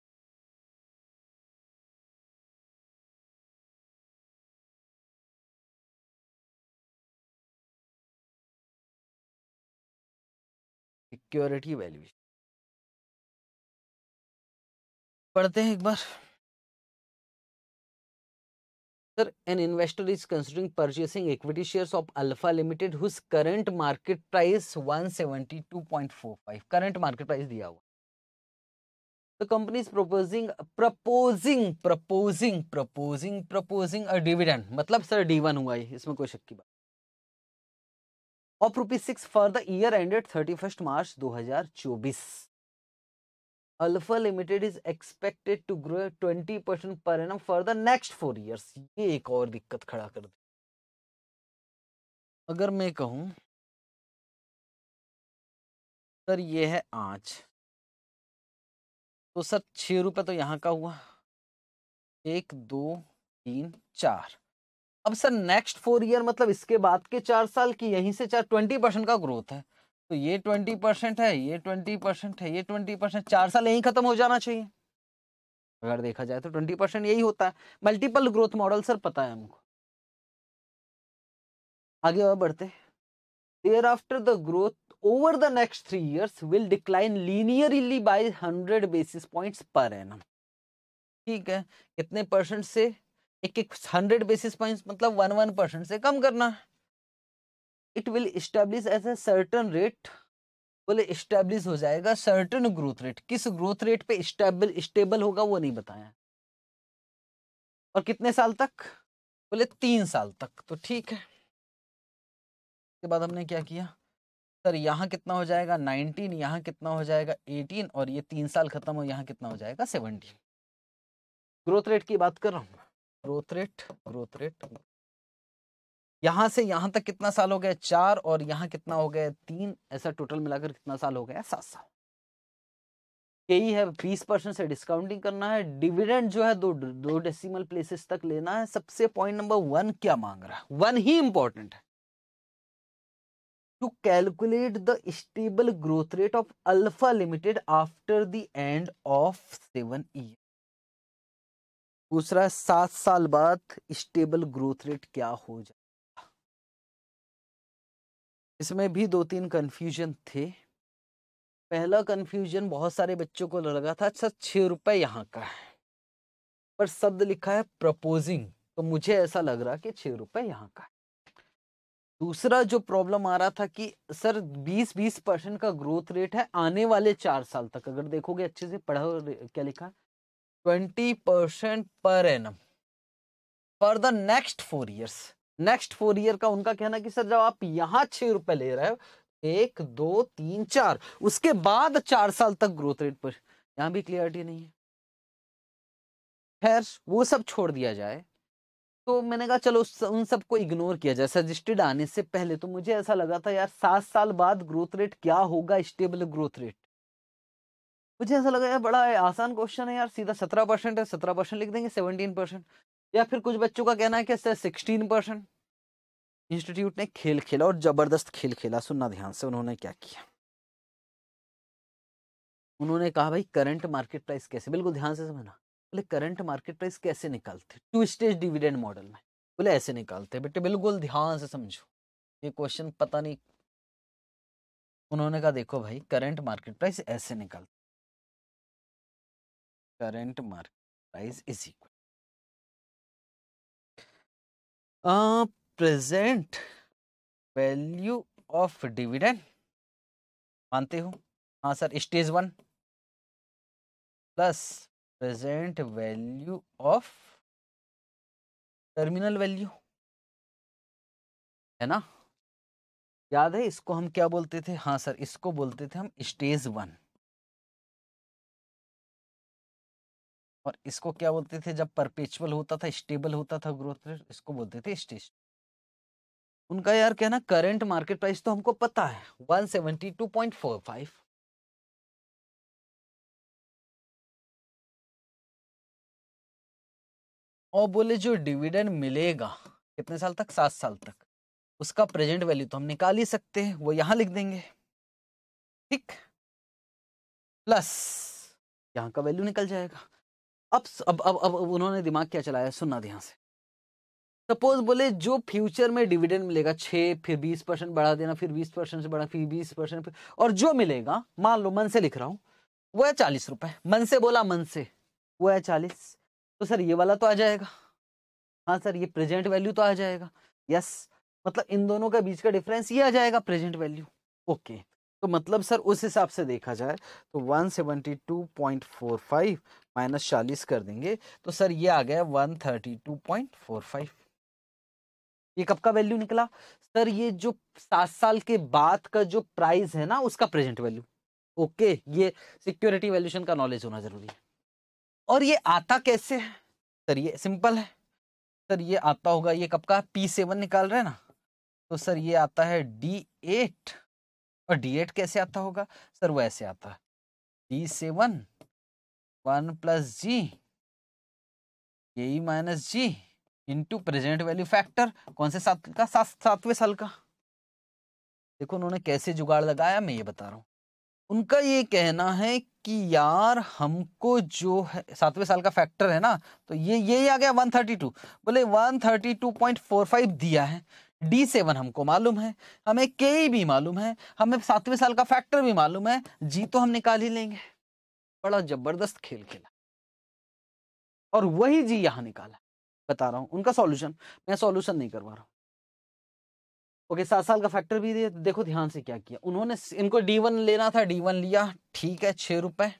सिक्योरिटी वैल्यूएशन पढ़ते हैं एक बार Sir, an investor is considering purchasing equity shares of Alpha Limited whose current market price 172.45 current market price दिया हुआ The company is proposing proposing proposing proposing proposing a dividend मतलब सर D1 हुआ है इसमें कोई शक की बात of rupees 6 for the year ended 31st March 2024 alpha limited is expected to grow twenty percent पर N for the next four years ये एक और दिक्कत खड़ा कर दी अगर मैं कहूं सर ये है आँच तो सर छ रुपये तो यहाँ का हुआ एक दो तीन चार अब सर नेक्स्ट फोर ईयर मतलब इसके बाद के चार साल की यहीं से चार ट्वेंटी परसेंट का ग्रोथ है तो ये ट्वेंटी परसेंट है ये ट्वेंटी परसेंट है ये ट्वेंटी परसेंट चार साल यही खत्म हो जाना चाहिए अगर देखा जाए तो ट्वेंटी परसेंट यही होता है मल्टीपल ग्रोथ मॉडल सर पता है हमको आगे और बढ़ते thereafter the growth over the next three years will decline linearly by hundred basis points per annum ठीक है कितने परसेंट से एक एक हंड्रेड बेसिस पॉइंट्स मतलब वन वन परसेंट से कम करना है it will establish as a certain rate बोले इस्टेब्लिश हो जाएगा सर्टन ग्रोथ रेट किस ग्रोथ रेट पे स्टेबल स्टेबल होगा वो नहीं बताया और कितने साल तक बोले तीन साल तक तो ठीक है उसके बाद हमने क्या किया सर यहाँ कितना हो जाएगा नाइनटीन यहाँ कितना हो जाएगा एटीन और ये तीन साल खत्म हो यहाँ कितना हो जाएगा सेवनटीन ग्रोथ रेट की बात कर रहा हूँ ग्रोथ रेट ग्रोथ रेट यहां से यहां तक कितना साल हो गया चार और यहां कितना हो गया तीन ऐसा टोटल मिलाकर कितना साल हो गया सात साल यही है बीस परसेंट से डिस्काउंटिंग करना है डिविडेंड जो है दो दो डेसिमल प्लेसेस तक लेना है सबसे पॉइंट नंबर वन क्या मांग रहा है वन ही इंपॉर्टेंट है to calculate the stable growth rate of alpha limited after the end of seven year दूसरा सात साल बाद स्टेबल ग्रोथ रेट क्या हो जाए इसमें भी दो तीन कन्फ्यूजन थे पहला कन्फ्यूजन बहुत सारे बच्चों को लगा था अच्छा छः रुपये यहाँ का है पर शब्द लिखा है प्रपोजिंग तो मुझे ऐसा लग रहा कि छः रुपये यहाँ का है दूसरा जो प्रॉब्लम आ रहा था कि सर 20-20 परसेंट का ग्रोथ रेट है आने वाले चार साल तक अगर देखोगे अच्छे से पढ़ा क्या लिखा twenty percent per annum for the next four years next four year का उनका कहना कि सर जब आप यहाँ छह रुपए ले रहे हो एक दो तीन चार उसके बाद चार साल तक ग्रोथ रेट पर यहां भी क्लियरिटी नहीं है खैर वो सब छोड़ दिया जाए तो मैंने कहा चलो उन सबको इग्नोर किया जाए सजेस्टेड आने से पहले तो मुझे ऐसा लगा था यार सात साल बाद ग्रोथ रेट क्या होगा स्टेबल ग्रोथ रेट मुझे ऐसा लगा यार बड़ा आसान क्वेश्चन है यार सीधा सत्रह परसेंट है सत्रह परसेंट लिख देंगे सेवनटीन परसेंट या फिर कुछ बच्चों का कहना है कि सर सिक्सटीन परसेंट इंस्टीट्यूट ने खेल खेला और जबरदस्त खेल खेला सुनना ध्यान से उन्होंने क्या किया उन्होंने कहा भाई करंट मार्केट प्राइस कैसे बिल्कुल ध्यान से समझना बोले करंट मार्केट प्राइस कैसे निकालते टू स्टेज डिविडेंड मॉडल में बोले ऐसे निकालते बेटे बिल्कुल ध्यान से समझो ये क्वेश्चन पता नहीं उन्होंने कहा देखो भाई करंट मार्केट प्राइस ऐसे निकालते current market price is equal present value of dividend मानते हो हाँ sir stage one plus present value of terminal value है ना याद है इसको हम क्या बोलते थे हाँ सर इसको बोलते थे हम स्टेज वन और इसको क्या बोलते थे जब परपेचुअल होता था स्टेबल होता था ग्रोथ रेट इसको बोलते थे स्टेशन उनका यार कहना करंट मार्केट प्राइस तो हमको पता है 172.45 और बोले जो डिविडेंड मिलेगा कितने साल तक सात साल तक उसका प्रेजेंट वैल्यू तो हम निकाल ही सकते हैं वो यहां लिख देंगे ठीक प्लस यहां का वैल्यू निकल जाएगा अब अब अब अब उन्होंने दिमाग क्या चलाया सुनना ध्यान से सपोज बोले जो फ्यूचर में डिविडेंड मिलेगा छः फिर बीस परसेंट बढ़ा देना फिर बीस परसेंट से बढ़ा फिर बीस परसेंट और जो मिलेगा मान लो मन से लिख रहा हूँ वो है चालीस रुपए मन से बोला मन से वो है चालीस तो सर ये वाला तो आ जाएगा हाँ सर ये प्रेजेंट वैल्यू तो आ जाएगा यस मतलब इन दोनों के बीच का डिफरेंस ये आ जाएगा प्रेजेंट वैल्यू ओके तो मतलब सर उस हिसाब से देखा जाए तो 172.45 माइनस चालीस कर देंगे तो सर ये आ गया 132.45 ये कब का वैल्यू निकला सर ये जो सात साल के बाद का जो प्राइस है ना उसका प्रेजेंट वैल्यू ओके ये सिक्योरिटी वैल्यूशन का नॉलेज होना जरूरी है और ये आता कैसे है सर ये सिंपल है सर ये आता होगा ये कब का पी सेवन निकाल रहे हैं ना तो सर ये आता है डी एट और डी एट कैसे आता होगा सर वो ऐसे आता है D seven one plus G A minus G into present value factor कौन से साल का सात सातवें साल का देखो उन्होंने कैसे जुगाड़ लगाया मैं ये बता रहा हूँ उनका ये कहना है कि यार हमको जो है सातवें साल का फैक्टर है ना तो ये ये आ गया 132 बोले 132.45 दिया है डी सेवन हमको मालूम है हमें के भी मालूम है हमें सातवें साल का फैक्टर भी मालूम है जी तो हम निकाल ही लेंगे बड़ा जबरदस्त खेल खेला और वही जी यहां निकाला बता रहा हूं उनका सॉल्यूशन मैं सॉल्यूशन नहीं करवा रहा हूं ओके सात साल का फैक्टर भी देखो ध्यान से क्या किया उन्होंने इनको डी वन लेना था डी वन लिया ठीक है छह रुपए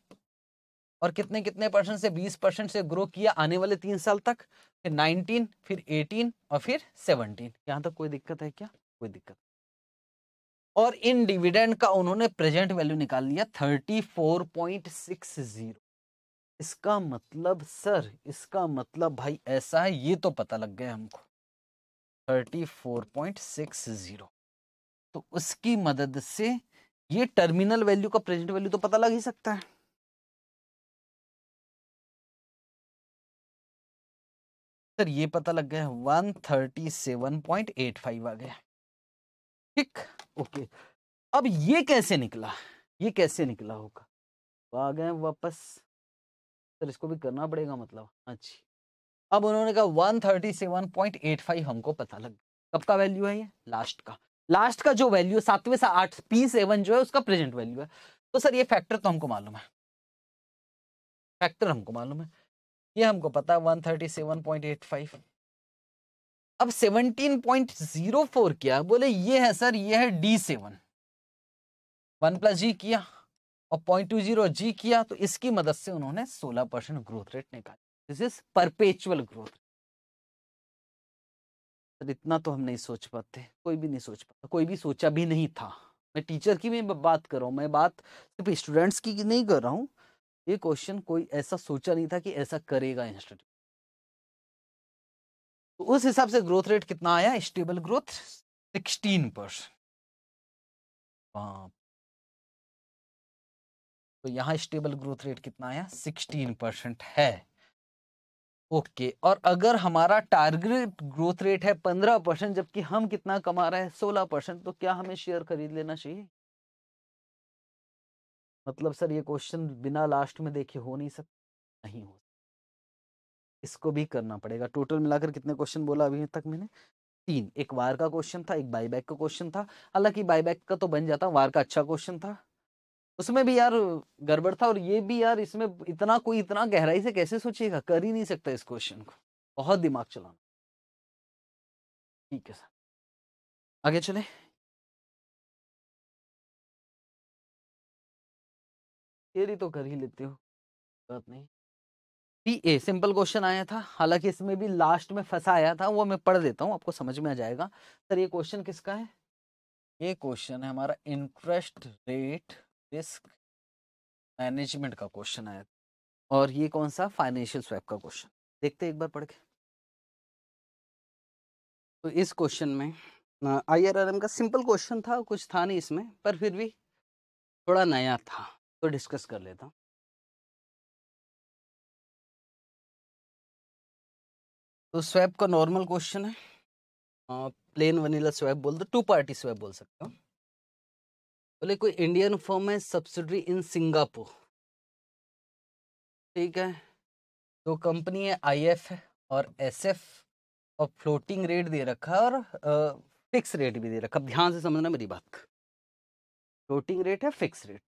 और कितने कितने परसेंट से 20 परसेंट से ग्रो किया आने वाले तीन साल तक फिर 19 फिर 18 और फिर 17 यहाँ तक कोई दिक्कत है क्या कोई दिक्कत और इन डिविडेंड का उन्होंने प्रेजेंट वैल्यू निकाल लिया 34.60 इसका मतलब सर इसका मतलब भाई ऐसा है ये तो पता लग गया हमको 34.60 तो उसकी मदद से ये टर्मिनल वैल्यू का प्रेजेंट वैल्यू तो पता लग ही सकता है सर ये पता लग गया one thirty seven point eight five आ गया ठीक ओके अब ये कैसे निकला ये कैसे निकला होगा आ गए वापस सर इसको भी करना पड़ेगा मतलब अच्छी हाँ अब उन्होंने कहा one thirty seven point eight five हमको पता लग कब का वैल्यू है ये लास्ट का लास्ट का जो वैल्यू सातवें सा आठ पी सेवन जो है उसका प्रेजेंट वैल्यू है तो सर ये फैक्टर तो हमको मालूम है फैक्टर हमको मालूम है ये हमको पता 137.85 अब 17.04 किया बोले ये है सर ये है D seven one plus G किया और पॉइंट टू जीरो जी किया तो इसकी मदद से उन्होंने 16 परसेंट ग्रोथ रेट निकाली this is perpetual growth sir इतना तो हम नहीं सोच पाते कोई भी नहीं सोच पाता कोई भी सोचा भी नहीं था मैं टीचर की भी बात कर रहा हूँ मैं बात सिर्फ स्टूडेंट्स की नहीं कर रहा हूँ ये क्वेश्चन कोई ऐसा सोचा नहीं था कि ऐसा करेगा इंस्टीट्यूट तो उस हिसाब से ग्रोथ रेट कितना आया स्टेबल ग्रोथ सिक्सटीन परसेंट तो यहां स्टेबल ग्रोथ रेट कितना आया सिक्सटीन परसेंट है ओके okay. और अगर हमारा टारगेट ग्रोथ रेट है पंद्रह परसेंट जबकि हम कितना कमा रहे हैं सोलह परसेंट तो क्या हमें शेयर खरीद लेना चाहिए मतलब सर ये क्वेश्चन बिना लास्ट में देखे हो नहीं सकता नहीं हो इसको भी करना पड़ेगा टोटल मिलाकर कितने क्वेश्चन बोला अभी तक मैंने तीन एक वार का क्वेश्चन था एक बाई का क्वेश्चन था हालांकि बाईबैक का तो बन जाता वार का अच्छा क्वेश्चन था उसमें भी यार गड़बड़ था और ये भी यार इसमें इतना कोई इतना गहराई से कैसे सोचेगा कर ही नहीं सकता इस क्वेश्चन को बहुत दिमाग चलाना ठीक है सर आगे चले थियरी तो कर ही लेते हो बात नहीं पी ए सिंपल क्वेश्चन आया था हालांकि इसमें भी लास्ट में फंसा आया था वो मैं पढ़ देता हूँ आपको समझ में आ जाएगा सर ये क्वेश्चन किसका है ये क्वेश्चन है हमारा इंटरेस्ट रेट रिस्क मैनेजमेंट का क्वेश्चन आया था और ये कौन सा फाइनेंशियल स्वैप का क्वेश्चन देखते एक बार पढ़ के तो इस क्वेश्चन में आई आर आर एम का सिंपल क्वेश्चन था कुछ था नहीं इसमें पर फिर भी थोड़ा नया था तो डिस्कस कर लेता हूँ तो स्वैप का नॉर्मल क्वेश्चन है आ, प्लेन वनीला स्वैप बोल दो टू पार्टी स्वैप बोल सकते हो बोले कोई इंडियन फर्म है सब्सिडरी इन सिंगापुर ठीक है तो कंपनी है आईएफ और एसएफ और फ्लोटिंग रेट दे रखा है और फिक्स रेट भी दे रखा ध्यान से समझना मेरी बात फ्लोटिंग रेट है फिक्स रेट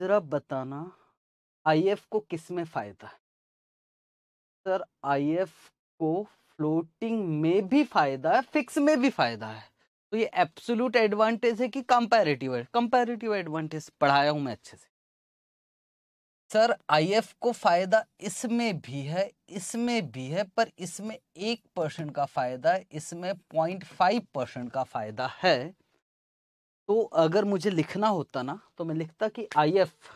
जरा बताना आईएफ को किस में फ़ायदा है सर आईएफ को फ्लोटिंग में भी फ़ायदा है फिक्स में भी फ़ायदा है तो ये एब्सोल्यूट एडवांटेज है कि कंपैरेटिव है कंपैरेटिव एडवांटेज पढ़ाया हूँ मैं अच्छे से सर आईएफ को फ़ायदा इसमें भी है इसमें भी है पर इसमें एक परसेंट का फ़ायदा है इसमें पॉइंट फाइव परसेंट का फ़ायदा है तो अगर मुझे लिखना होता ना तो मैं लिखता कि I F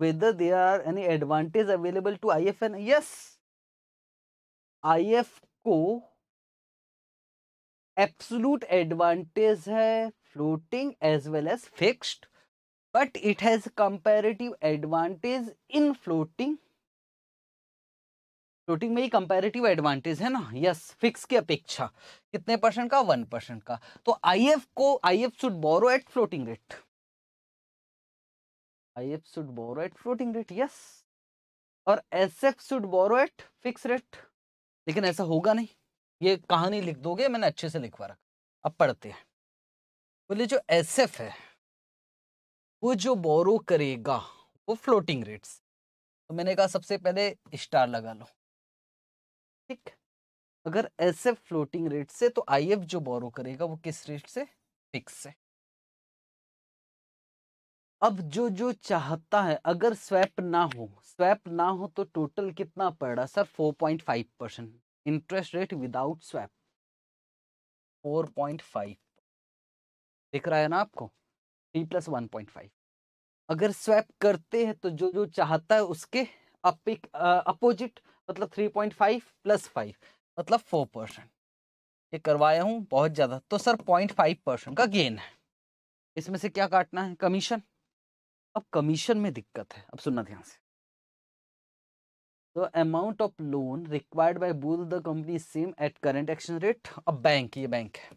whether they are any advantage available to I F N yes I F को एब्सोलूट एडवांटेज है floating as well as fixed but it has comparative advantage in floating floating में ही कंपेरेटिव एडवांटेज है ना यस फिक्स की अपेक्षा कितने परसेंट का वन परसेंट का तो आईएफ को IF should borrow at floating rate IF should borrow at floating rate yes और SF should borrow at fix rate लेकिन ऐसा होगा नहीं ये कहानी लिख दोगे मैंने अच्छे से लिखवा रखा अब पढ़ते हैं बोले तो जो एफ है वो जो बोरो करेगा वो फ्लोटिंग रेट्स तो मैंने कहा सबसे पहले स्टार लगा लो ठीक अगर ऐसे फ्लोटिंग रेट से तो आई एफ जो बोरो करेगा वो किस रेट से फिक्स से अब जो जो चाहता है अगर स्वैप ना हो स्वैप ना हो तो टोटल कितना पड़ रहा sir 4.5 percent interest rate without swap 4.5 दिख रहा है ना आपको three plus one point five अगर स्वैप करते हैं तो जो जो चाहता है उसके अपिक अपोजिट मतलब फाइव प्लस फाइव मतलब 4 परसेंट ये करवाया हूँ बहुत ज़्यादा तो सर 0.5 परसेंट का गेन है इसमें से क्या काटना है कमीशन अब कमीशन में दिक्कत है अब सुनना ध्यान से तो amount of loan required by bull the company same at current exchange rate अब बैंक ये बैंक है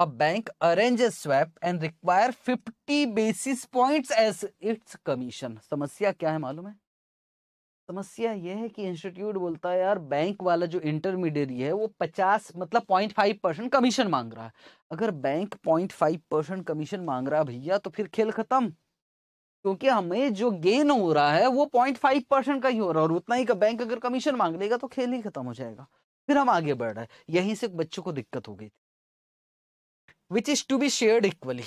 अब bank arrange swap and require 50 basis points as its commission समस्या क्या है मालूम है समस्या यह है कि इंस्टीट्यूट बोलता है यार बैंक वाला जो इंटरमीडियरी है वो पचास मतलब पॉइंट फाइव परसेंट कमीशन मांग रहा है अगर bank point five percent commission मांग रहा है भैया तो फिर खेल खत्म क्योंकि हमें जो गेन हो रहा है वो पॉइंट फाइव परसेंट का ही हो रहा है और उतना ही का बैंक अगर कमीशन मांग लेगा तो खेल ही खत्म हो जाएगा फिर हम आगे बढ़ रहे हैं यहीं से बच्चों को दिक्कत हो गई थी which is to be shared equally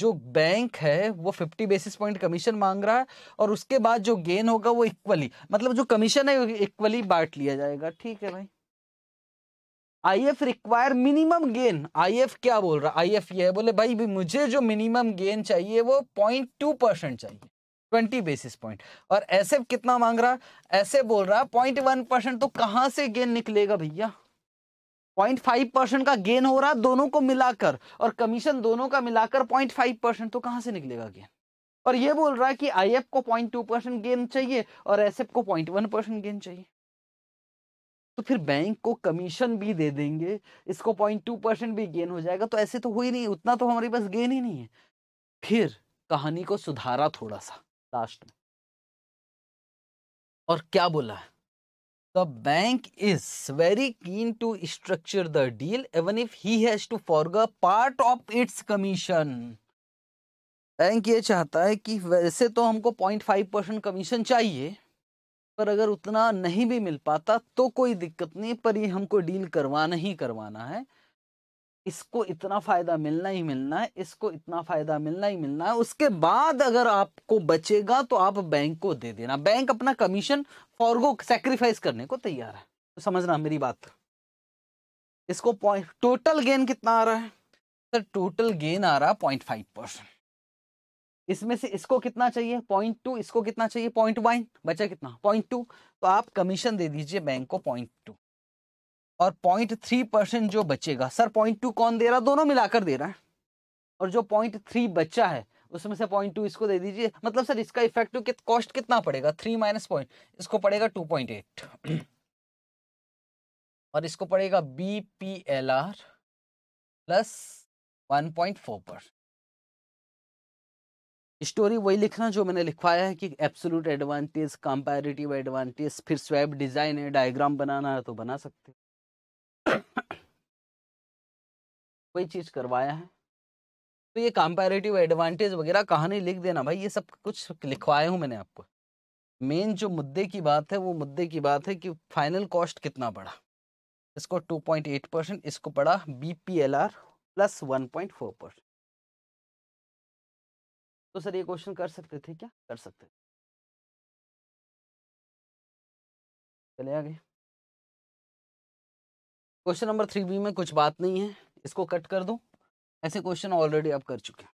जो बैंक है वो 50 बेसिस पॉइंट कमीशन मांग रहा है और उसके बाद जो गेन होगा वो इक्वली मतलब जो कमीशन है इक्वली बांट लिया जाएगा ठीक है भाई I F require minimum gain I F क्या बोल रहा आई एफ ये बोले भाई भी मुझे जो मिनिमम गेन चाहिए वो पॉइंट टू परसेंट चाहिए ट्वेंटी बेसिस पॉइंट और एस एफ कितना मांग रहा एस एफ बोल रहा पॉइंट वन परसेंट तो कहां से गेन निकलेगा भैया पॉइंट फाइव परसेंट का गेन हो रहा है दोनों को मिलाकर और कमीशन दोनों का मिलाकर पॉइंट फाइव परसेंट तो कहां से निकलेगा गेन और ये बोल रहा है कि आई को पॉइंट टू परसेंट गेन चाहिए और एस को पॉइंट वन परसेंट गेन चाहिए तो फिर बैंक को कमीशन भी दे देंगे इसको पॉइंट टू परसेंट भी गेन हो जाएगा तो ऐसे तो हो ही नहीं उतना तो हमारे पास गेन ही नहीं है फिर कहानी को सुधारा थोड़ा सा लास्ट में और क्या बोला है the bank is very keen to structure the deal even if he has to forego part of its commission bank ये चाहता है कि वैसे तो हमको पॉइंट फाइव परसेंट कमीशन चाहिए पर अगर उतना नहीं भी मिल पाता तो कोई दिक्कत नहीं पर ये हमको डील करवाना ही करवाना है इसको इतना फायदा मिलना ही मिलना है इसको इतना फायदा मिलना ही मिलना है उसके बाद अगर आपको बचेगा तो आप बैंक को दे देना बैंक अपना कमीशन फॉरगो सेक्रीफाइस करने को तैयार है तो समझना मेरी बात इसको पॉइंट टोटल गेन कितना आ रहा है सर टोटल गेन आ रहा है पॉइंट फाइव परसेंट इसमें से इसको कितना चाहिए पॉइंट टू इसको कितना चाहिए पॉइंट वन बचा कितना पॉइंट टू तो आप कमीशन दे दीजिए बैंक को पॉइंट टू और पॉइंट थ्री परसेंट जो बचेगा सर पॉइंट टू कौन दे रहा दोनों मिलाकर दे रहा है और जो पॉइंट थ्री बच्चा है उसमें से पॉइंट टू इसको दे दीजिए मतलब सर इसका इफेक्टिव कित, कॉस्ट कितना पड़ेगा थ्री माइनस पॉइंट इसको पड़ेगा टू पॉइंट एट और इसको पड़ेगा B P L R plus one point four percent story वही लिखना जो मैंने लिखवाया है कि एब्सोल्यूट एडवांटेज कंपैरेटिव एडवांटेज फिर स्वैप डिजाइन है डायग्राम बनाना है तो बना सकते हैं कोई चीज करवाया है तो ये कंपैरेटिव एडवांटेज वगैरह कहानी लिख देना भाई ये सब कुछ लिखवाए हूँ मैंने आपको मेन जो मुद्दे की बात है वो मुद्दे की बात है कि फाइनल कॉस्ट कितना पड़ा इसको 2.8 परसेंट इसको पड़ा B P L R plus one percent तो सर ये क्वेश्चन कर सकते थे क्या कर सकते थे चले गए क्वेश्चन नंबर थ्री बी में कुछ बात नहीं है इसको कट कर दो ऐसे क्वेश्चन ऑलरेडी आप कर चुके हैं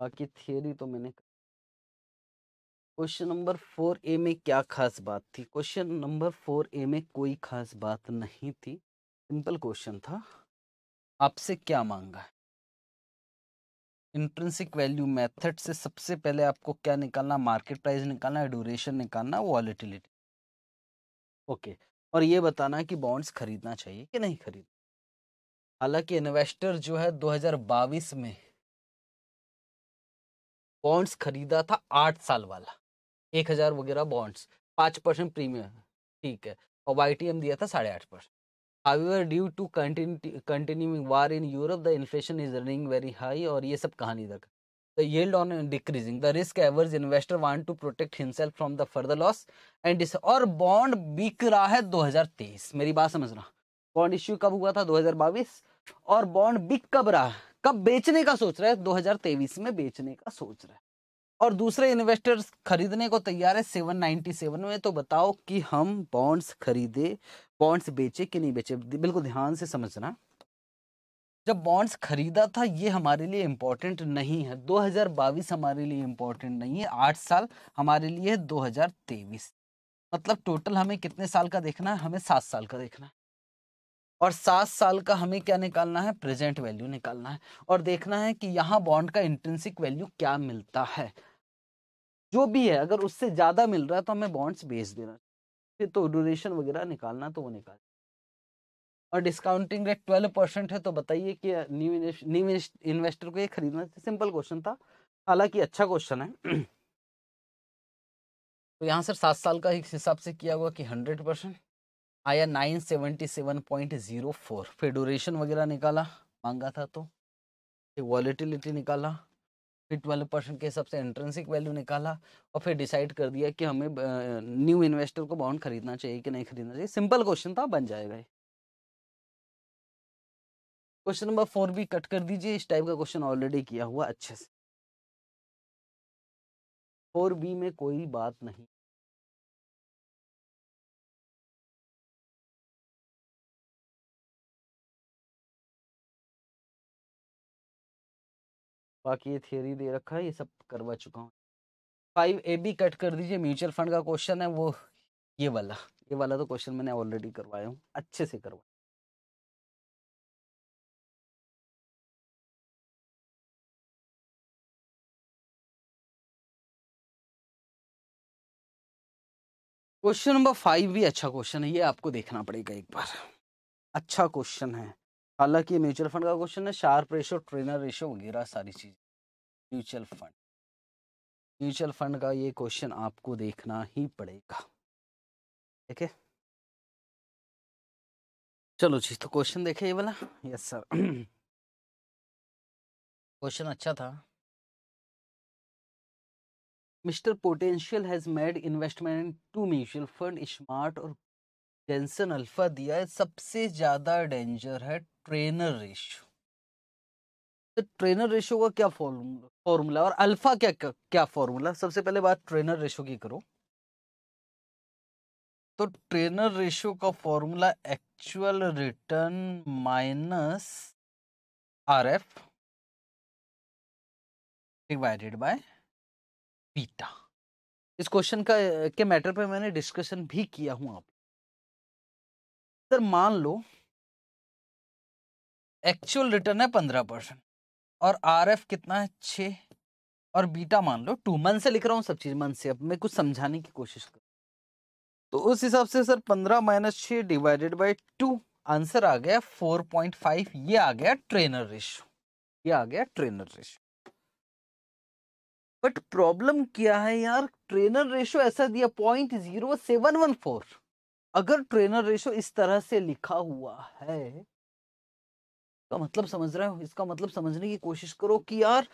बाकी थियोरी तो मैंने क्वेश्चन नंबर फोर ए में क्या खास बात थी क्वेश्चन नंबर फोर ए में कोई खास बात नहीं थी सिंपल क्वेश्चन था आपसे क्या मांगा है इंट्रेंसिक वैल्यू मेथड से सबसे पहले आपको क्या निकालना मार्केट प्राइस निकालना ड्यूरेशन निकालना वॉलिटिलिटी ओके और ये बताना कि बॉन्ड्स खरीदना चाहिए कि नहीं खरीदना हालांकि इन्वेस्टर जो है 2022 में बॉन्ड्स खरीदा था आठ साल वाला एक हजार वगैरह बॉन्ड्स पाँच परसेंट प्रीमियम ठीक है और वाई दिया था साढ़े आठ percent however due to continuing war in Europe the inflation is running very high और ये सब कहानी तक the yield on decreasing the risk averse investor want to protect himself from the further loss and और बॉन्ड बिक रहा है 2023 मेरी बात समझ रहा बॉन्ड इश्यू कब हुआ था 2022 और बॉन्ड बिक कब रहा कब बेचने का सोच रहा है 2023 में बेचने का सोच रहा है और दूसरे इन्वेस्टर्स खरीदने को तैयार है सेवन सेवन में तो बताओ कि हम बॉन्ड्स खरीदे बॉन्ड्स बेचे कि नहीं बेचे बिल्कुल ध्यान से समझना जब बॉन्ड्स खरीदा था ये हमारे लिए इम्पोर्टेंट नहीं है दो हजार बाईस हमारे लिए इम्पोर्टेंट नहीं है आठ साल हमारे लिए है दो हजार तेईस मतलब टोटल हमें कितने साल का देखना है हमें सात साल का देखना है और सात साल का हमें क्या निकालना है प्रेजेंट वैल्यू निकालना है और देखना है कि यहाँ बॉन्ड का इंट्रेंसिक वैल्यू क्या मिलता है जो भी है अगर उससे ज़्यादा मिल रहा है तो हमें बॉन्ड्स बेच देना फिर तो ड्यूरेशन वगैरह निकालना तो वो निकाल और डिस्काउंटिंग रेट ट्वेल्व परसेंट है तो बताइए कि न्यू इन्वेस्टर को ये खरीदना सिंपल क्वेश्चन था हालांकि अच्छा क्वेश्चन है तो यहाँ सर सात साल का हिसाब से किया हुआ कि हंड्रेड परसेंट आया 977.04 फिर ड्यूरेशन वगैरह निकाला मांगा था तो फिर वॉलीटिलिटी निकाला फिर ट्वेल्व परसेंट के हिसाब से इंट्रेंसिक वैल्यू निकाला और फिर डिसाइड कर दिया कि हमें न्यू इन्वेस्टर को बॉन्ड खरीदना चाहिए कि नहीं खरीदना चाहिए सिंपल क्वेश्चन था बन जाएगा क्वेश्चन नंबर फोर भी कट कर दीजिए इस टाइप का क्वेश्चन ऑलरेडी किया हुआ अच्छे से फोर बी में कोई बात नहीं बाकी ये थियोरी दे रखा है ये सब करवा चुका हूँ फाइव ए बी कट कर दीजिए म्यूचुअल फंड का क्वेश्चन है वो ये वाला ये वाला तो क्वेश्चन मैंने ऑलरेडी करवाया हूँ अच्छे से करवाया क्वेश्चन नंबर फाइव भी अच्छा क्वेश्चन है ये आपको देखना पड़ेगा एक बार अच्छा क्वेश्चन है हालांकि म्यूचुअल फंड का क्वेश्चन है शार्प रेशो ट्रेनर रेशो वगैरह सारी चीज म्यूचुअल फंड म्यूचुअल फंड का ये क्वेश्चन आपको देखना ही पड़ेगा ठीक है चलो जी तो क्वेश्चन देखे ये वाला यस सर क्वेश्चन अच्छा था mister potential has made investment in two mutual fund smart और जेंसन अल्फा दिया है सबसे ज्यादा डेंजर है ट्रेनर रेशियो तो ट्रेनर रेशियो का क्या फॉर्मूला और अल्फा क्या क्या फॉर्मूला सबसे पहले बात ट्रेनर रेशियो की करो तो ट्रेनर रेशियो का formula actual return minus R F divided by beta इस क्वेश्चन का के मैटर पे मैंने डिस्कशन भी किया हूं आप सर मान लो एक्चुअल रिटर्न है पंद्रह परसेंट और आर एफ कितना है छ और बीटा मान लो टू मन से लिख रहा हूँ सब चीज़ मन से अब मैं कुछ समझाने की कोशिश कर तो उस हिसाब से सर पंद्रह माइनस छः डिवाइडेड बाई टू आंसर आ गया फोर पॉइंट फाइव ये आ गया ट्रेनर रेशो ये आ गया ट्रेनर रेशो बट प्रॉब्लम क्या है यार ट्रेनर रेशो ऐसा दिया point zero seven one four अगर ट्रेनर रेशो इस तरह से लिखा हुआ है का मतलब समझ रहे हो इसका मतलब समझने की कोशिश करो कि यार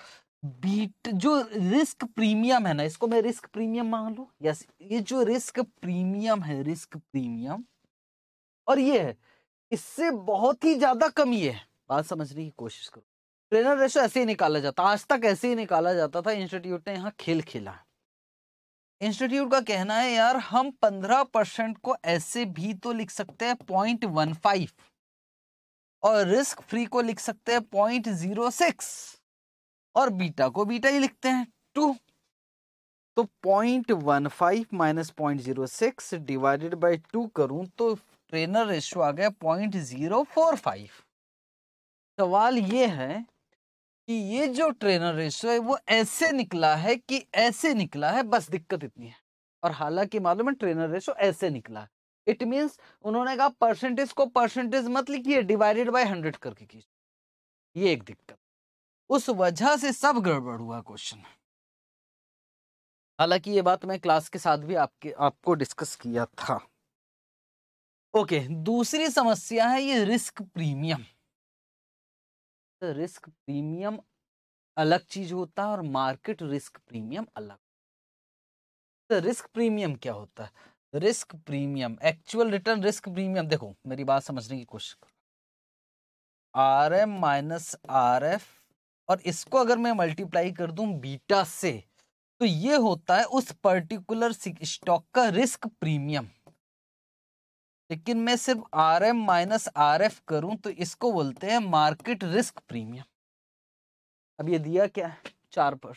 बीट जो रिस्क प्रीमियम है ना इसको मैं रिस्क प्रीमियम मान लू यस ये जो रिस्क प्रीमियम है रिस्क प्रीमियम और ये है इससे बहुत ही ज्यादा कम ये है बात समझने की कोशिश करो ट्रेनर रेशो ऐसे ही निकाला जाता आज तक ऐसे ही निकाला जाता था इंस्टीट्यूट ने यहाँ खेल खेला है इंस्टीट्यूट का कहना है यार हम पंद्रह परसेंट को ऐसे भी तो लिख सकते हैं पॉइंट वन फाइव और रिस्क फ्री को लिख सकते हैं पॉइंट जीरो सिक्स और बीटा को बीटा ही लिखते हैं टू तो point one five minus point zero six divided by two करूं तो ट्रेनर रेशो आ गया पॉइंट जीरो फोर फाइव सवाल ये है कि ये जो ट्रेनर रेशो है वो ऐसे निकला है कि ऐसे निकला है बस दिक्कत इतनी है और हालांकि मालूम है ट्रेनर रेशो ऐसे निकला है इट मींस उन्होंने कहा परसेंटेज को परसेंटेज मत लिखिए डिवाइडेड बाय हंड्रेड करके कीजिए ये एक दिक्कत उस वजह से सब गड़बड़ हुआ क्वेश्चन हालांकि ये बात मैं क्लास के साथ भी आपके आपको डिस्कस किया था ओके दूसरी समस्या है ये रिस्क प्रीमियम तो रिस्क प्रीमियम अलग चीज होता है और मार्केट रिस्क प्रीमियम अलग रिस्क तो प्रीमियम क्या होता है risk premium actual return risk premium देखो मेरी बात समझने की कोशिश करो R M minus R F और इसको अगर मैं मल्टीप्लाई कर दूं बीटा से तो ये होता है उस पर्टिकुलर स्टॉक का रिस्क प्रीमियम लेकिन मैं सिर्फ R M minus R F करूं तो इसको बोलते हैं मार्केट रिस्क प्रीमियम अब ये दिया क्या है चार पर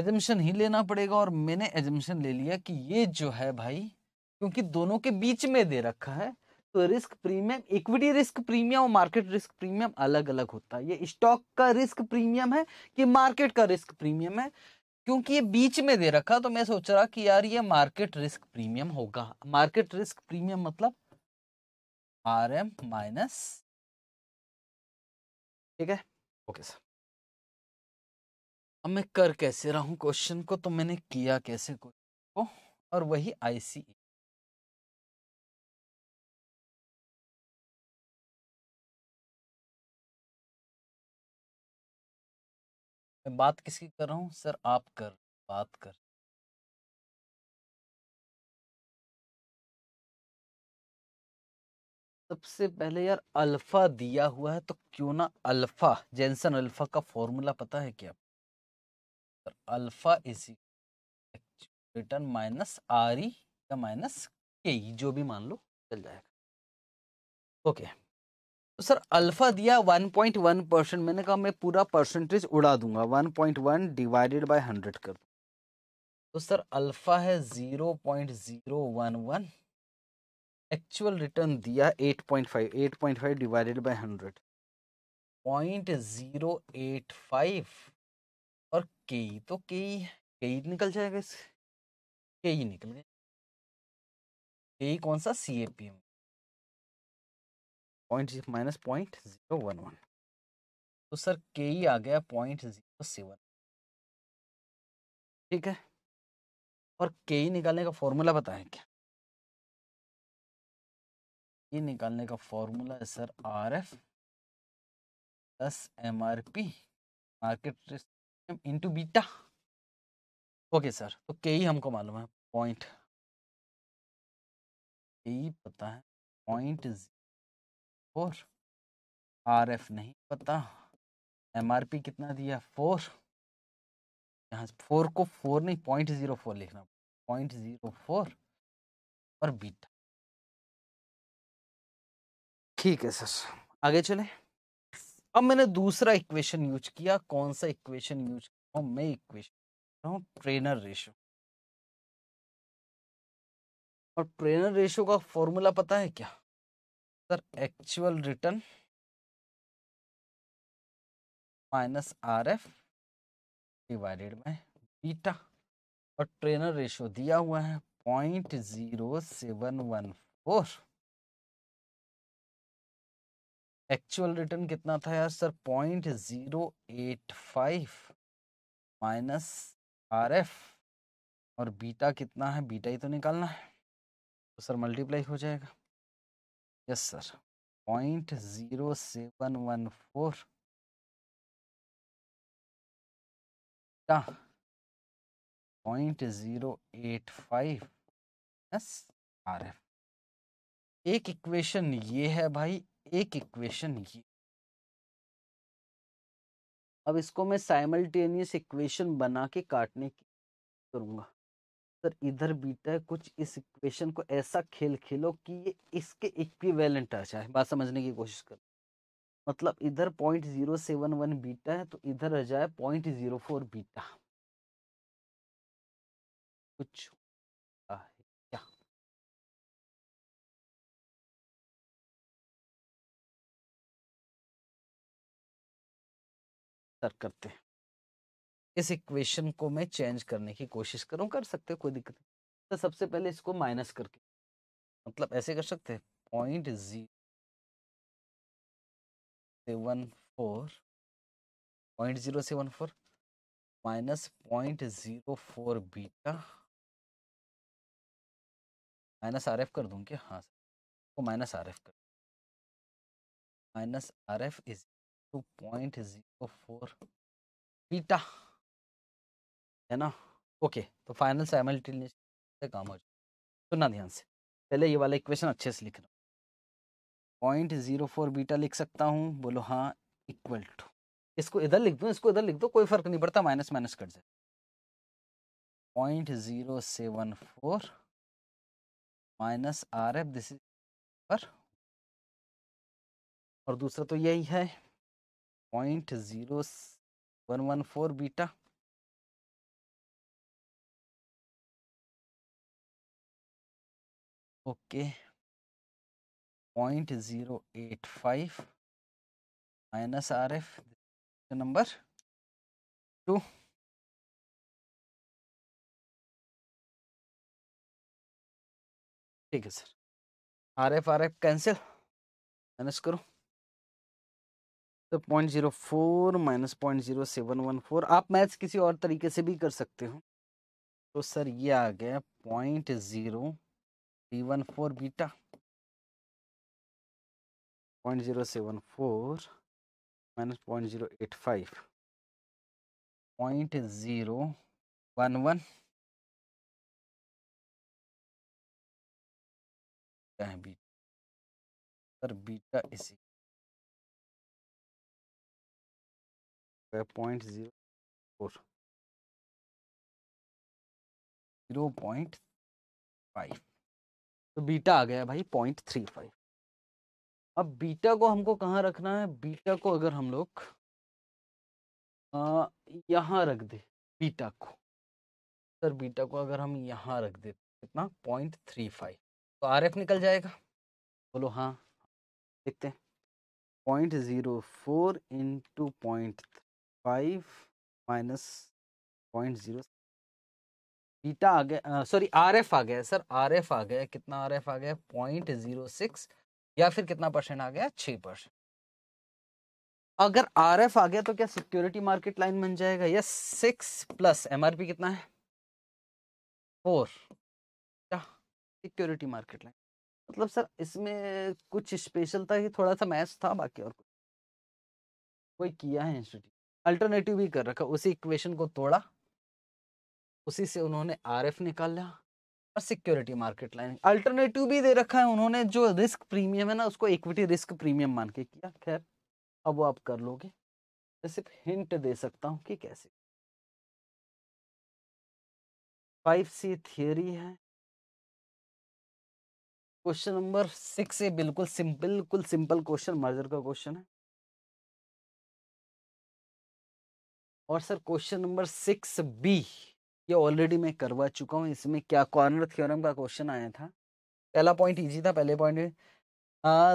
एजम्पन ही लेना पड़ेगा और मैंने एजम्पन ले लिया कि ये जो है भाई क्योंकि दोनों के बीच में दे रखा है तो risk premium equity risk premium और मार्केट रिस्क प्रीमियम अलग अलग होता है ये स्टॉक का रिस्क प्रीमियम है कि मार्केट का रिस्क प्रीमियम है क्योंकि ये बीच में दे रखा तो मैं सोच रहा कि यार ये मार्केट रिस्क प्रीमियम होगा मार्केट रिस्क प्रीमियम मतलब आर एम माइनस ठीक है ओके सर अब मैं कर कैसे रहा हूँ क्वेश्चन को तो मैंने किया कैसे को और वही आईसी e। मैं बात किसकी कर रहा हूँ सर आप कर बात कर सबसे पहले यार अल्फा दिया हुआ है तो क्यों ना अल्फा जेंसन अल्फा का फॉर्मूला पता है क्या alpha is return minus R E या माइनस के ई जो भी मान लो चल जाएगा ओके तो सर अल्फा दिया 1.1 परसेंट मैंने कहा मैं पूरा परसेंटेज उड़ा दूंगा 1.1 डिवाइडेड बाय 100 कर तो सर अल्फा है 0.011 एक्चुअल रिटर्न दिया 8.5 8.5 divided by 100 point zero eight five और के तो के के निकल जाएगा इस के निकल गया के कौन सा C A P M point minus point zero one one तो सर के ही आ गया पॉइंट जीरो सेवन ठीक है और के ही निकालने का फॉर्मूला बताएं क्या ये निकालने का फॉर्मूला है sir R F plus M R P market into beta okay sir तो के ही हमको मालूम है पॉइंट के ही पता है पॉइंट फोर आर एफ नहीं पता एम आर पी कितना दिया फोर यहाँ फोर को फोर नहीं पॉइंट ज़ीरो फोर लिखना पॉइंट ज़ीरो फोर और बीटा ठीक है सर आगे चले अब मैंने दूसरा इक्वेशन यूज किया कौन सा इक्वेशन यूज किया हाँ, मैं इक्वेशन हूँ ट्रेनर रेशो और ट्रेनर रेशो का फॉर्मूला पता है क्या sir actual return minus R F divided by beta और ट्रेनर रेशो दिया हुआ है point zero seven one four actual return कितना था यार sir point zero eight five minus R F और बीटा कितना है बीटा ही तो निकालना है तो सर मल्टीप्लाई हो जाएगा yes sir point zero seven one four हाँ। Point zero eight five S R F एक इक्वेशन ये है भाई एक इक्वेशन ये अब इसको मैं साइमल्टेनियस इक्वेशन बना के काटने की करूँगा सर इधर बीटा है कुछ इस इक्वेशन को ऐसा खेल खेलो कि ये इसके इक्विवेलेंट आ जाए बात समझने की कोशिश करो मतलब इधर point zero seven one beta है तो इधर आ जाए पॉइंट जीरो फोर बीटा कुछ सर करते हैं इस इक्वेशन को मैं चेंज करने की कोशिश करूँ कर सकते हो कोई दिक्कत तो सबसे पहले इसको माइनस करके मतलब ऐसे कर सकते हैं point zero seven four point zero seven four minus point zero four beta minus R F कर दूँ क्या हाँ सर तो माइनस आर एफ कर minus R F is to point zero four beta है ना ओके तो फाइनल से काम हो जाए सुनना ध्यान से पहले ये वाला इक्वेशन अच्छे से लिख रहा हूँ पॉइंट जीरो फोर बीटा लिख सकता हूँ बोलो हाँ इक्वल टू इसको इधर लिख दो इसको इधर लिख दो कोई फर्क नहीं पड़ता माइनस माइनस कट जाए point zero seven four minus R F this is पर और दूसरा तो यही है point zero one one four beta okay point zero eight five minus R F number two ठीक है sir R F R F cancel minus करो तो point zero four minus point zero seven one four आप मैथ्स किसी और तरीके से भी कर सकते हो तो सर ये आ गया point zero three one four beta point zero seven four minus point zero eight five point zero one one beta sir beta इसी है point zero four zero point five तो बीटा आ गया भाई पॉइंट थ्री फाइव अब बीटा को हमको कहाँ रखना है बीटा को अगर हम लोग यहाँ रख दे बीटा को सर बीटा को अगर हम यहाँ रख दे कितना पॉइंट थ्री फाइव तो आर एफ निकल जाएगा बोलो हाँ देखते हैं point zero four into point five minus point zero beta आ गया सॉरी आर एफ आ गया सर आर एफ आ गया कितना आर एफ आ गया पॉइंट जीरो सिक्स या फिर कितना परसेंट आ गया छः परसेंट अगर आर एफ आ गया तो क्या सिक्योरिटी मार्केट लाइन बन जाएगा yes six plus M R P कितना है फोर सिक्योरिटी मार्केट लाइन मतलब सर इसमें कुछ स्पेशल था कि थोड़ा सा मैच था बाकी और कुछ कोई किया है इंस्टीट्यूट अल्टरनेटिव भी कर रखा उसी इक्वेशन को तोड़ा उसी से उन्होंने आर एफ निकाल लिया और सिक्योरिटी मार्केट लाइन अल्टरनेटिव भी दे रखा है उन्होंने जो रिस्क प्रीमियम है ना उसको इक्विटी रिस्क प्रीमियम मान के किया खैर अब वो आप कर लोगे मैं सिर्फ हिंट दे सकता हूँ कि कैसे फाइव सी थियोरी है क्वेश्चन नंबर सिक्स ये बिल्कुल सिंपल बिल्कुल सिंपल क्वेश्चन मर्जर का क्वेश्चन है और sir question number six B ये ऑलरेडी मैं करवा चुका हूँ इसमें क्या कॉर्नर थ्योरम का क्वेश्चन आया था पहला पॉइंट इजी था पहले पॉइंट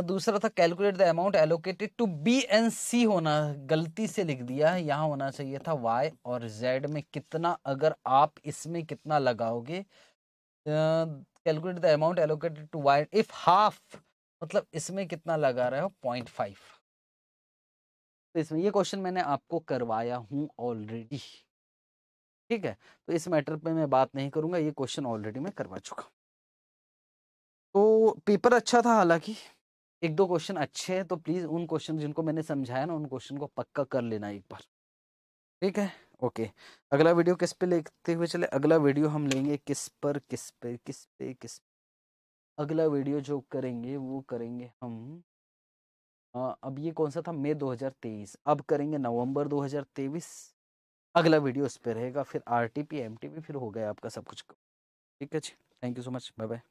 दूसरा था calculate the amount allocated to B and C होना गलती से लिख दिया यहाँ होना चाहिए था वाई और जेड में कितना अगर आप इसमें कितना लगाओगे calculate the amount allocated to Y if half मतलब इसमें कितना लगा रहे हो पॉइंट फाइव तो इसमें ये क्वेश्चन मैंने आपको करवाया हूँ ऑलरेडी ठीक है तो इस मैटर पे मैं बात नहीं करूँगा ये क्वेश्चन ऑलरेडी मैं करवा चुका हूँ तो पेपर अच्छा था हालांकि एक दो क्वेश्चन अच्छे हैं तो प्लीज़ उन क्वेश्चन जिनको मैंने समझाया ना उन क्वेश्चन को पक्का कर लेना एक बार ठीक है ओके अगला वीडियो किस पे लेते हुए चले अगला वीडियो हम लेंगे किस पर किस पे किस पे किस पे अगला वीडियो जो करेंगे वो करेंगे हम अब ये कौन सा था मई 2023 अब करेंगे नवंबर 2023 अगला वीडियो उस पर रहेगा फिर R T P M T P फिर हो गया आपका सब कुछ ठीक है जी thank you so much bye bye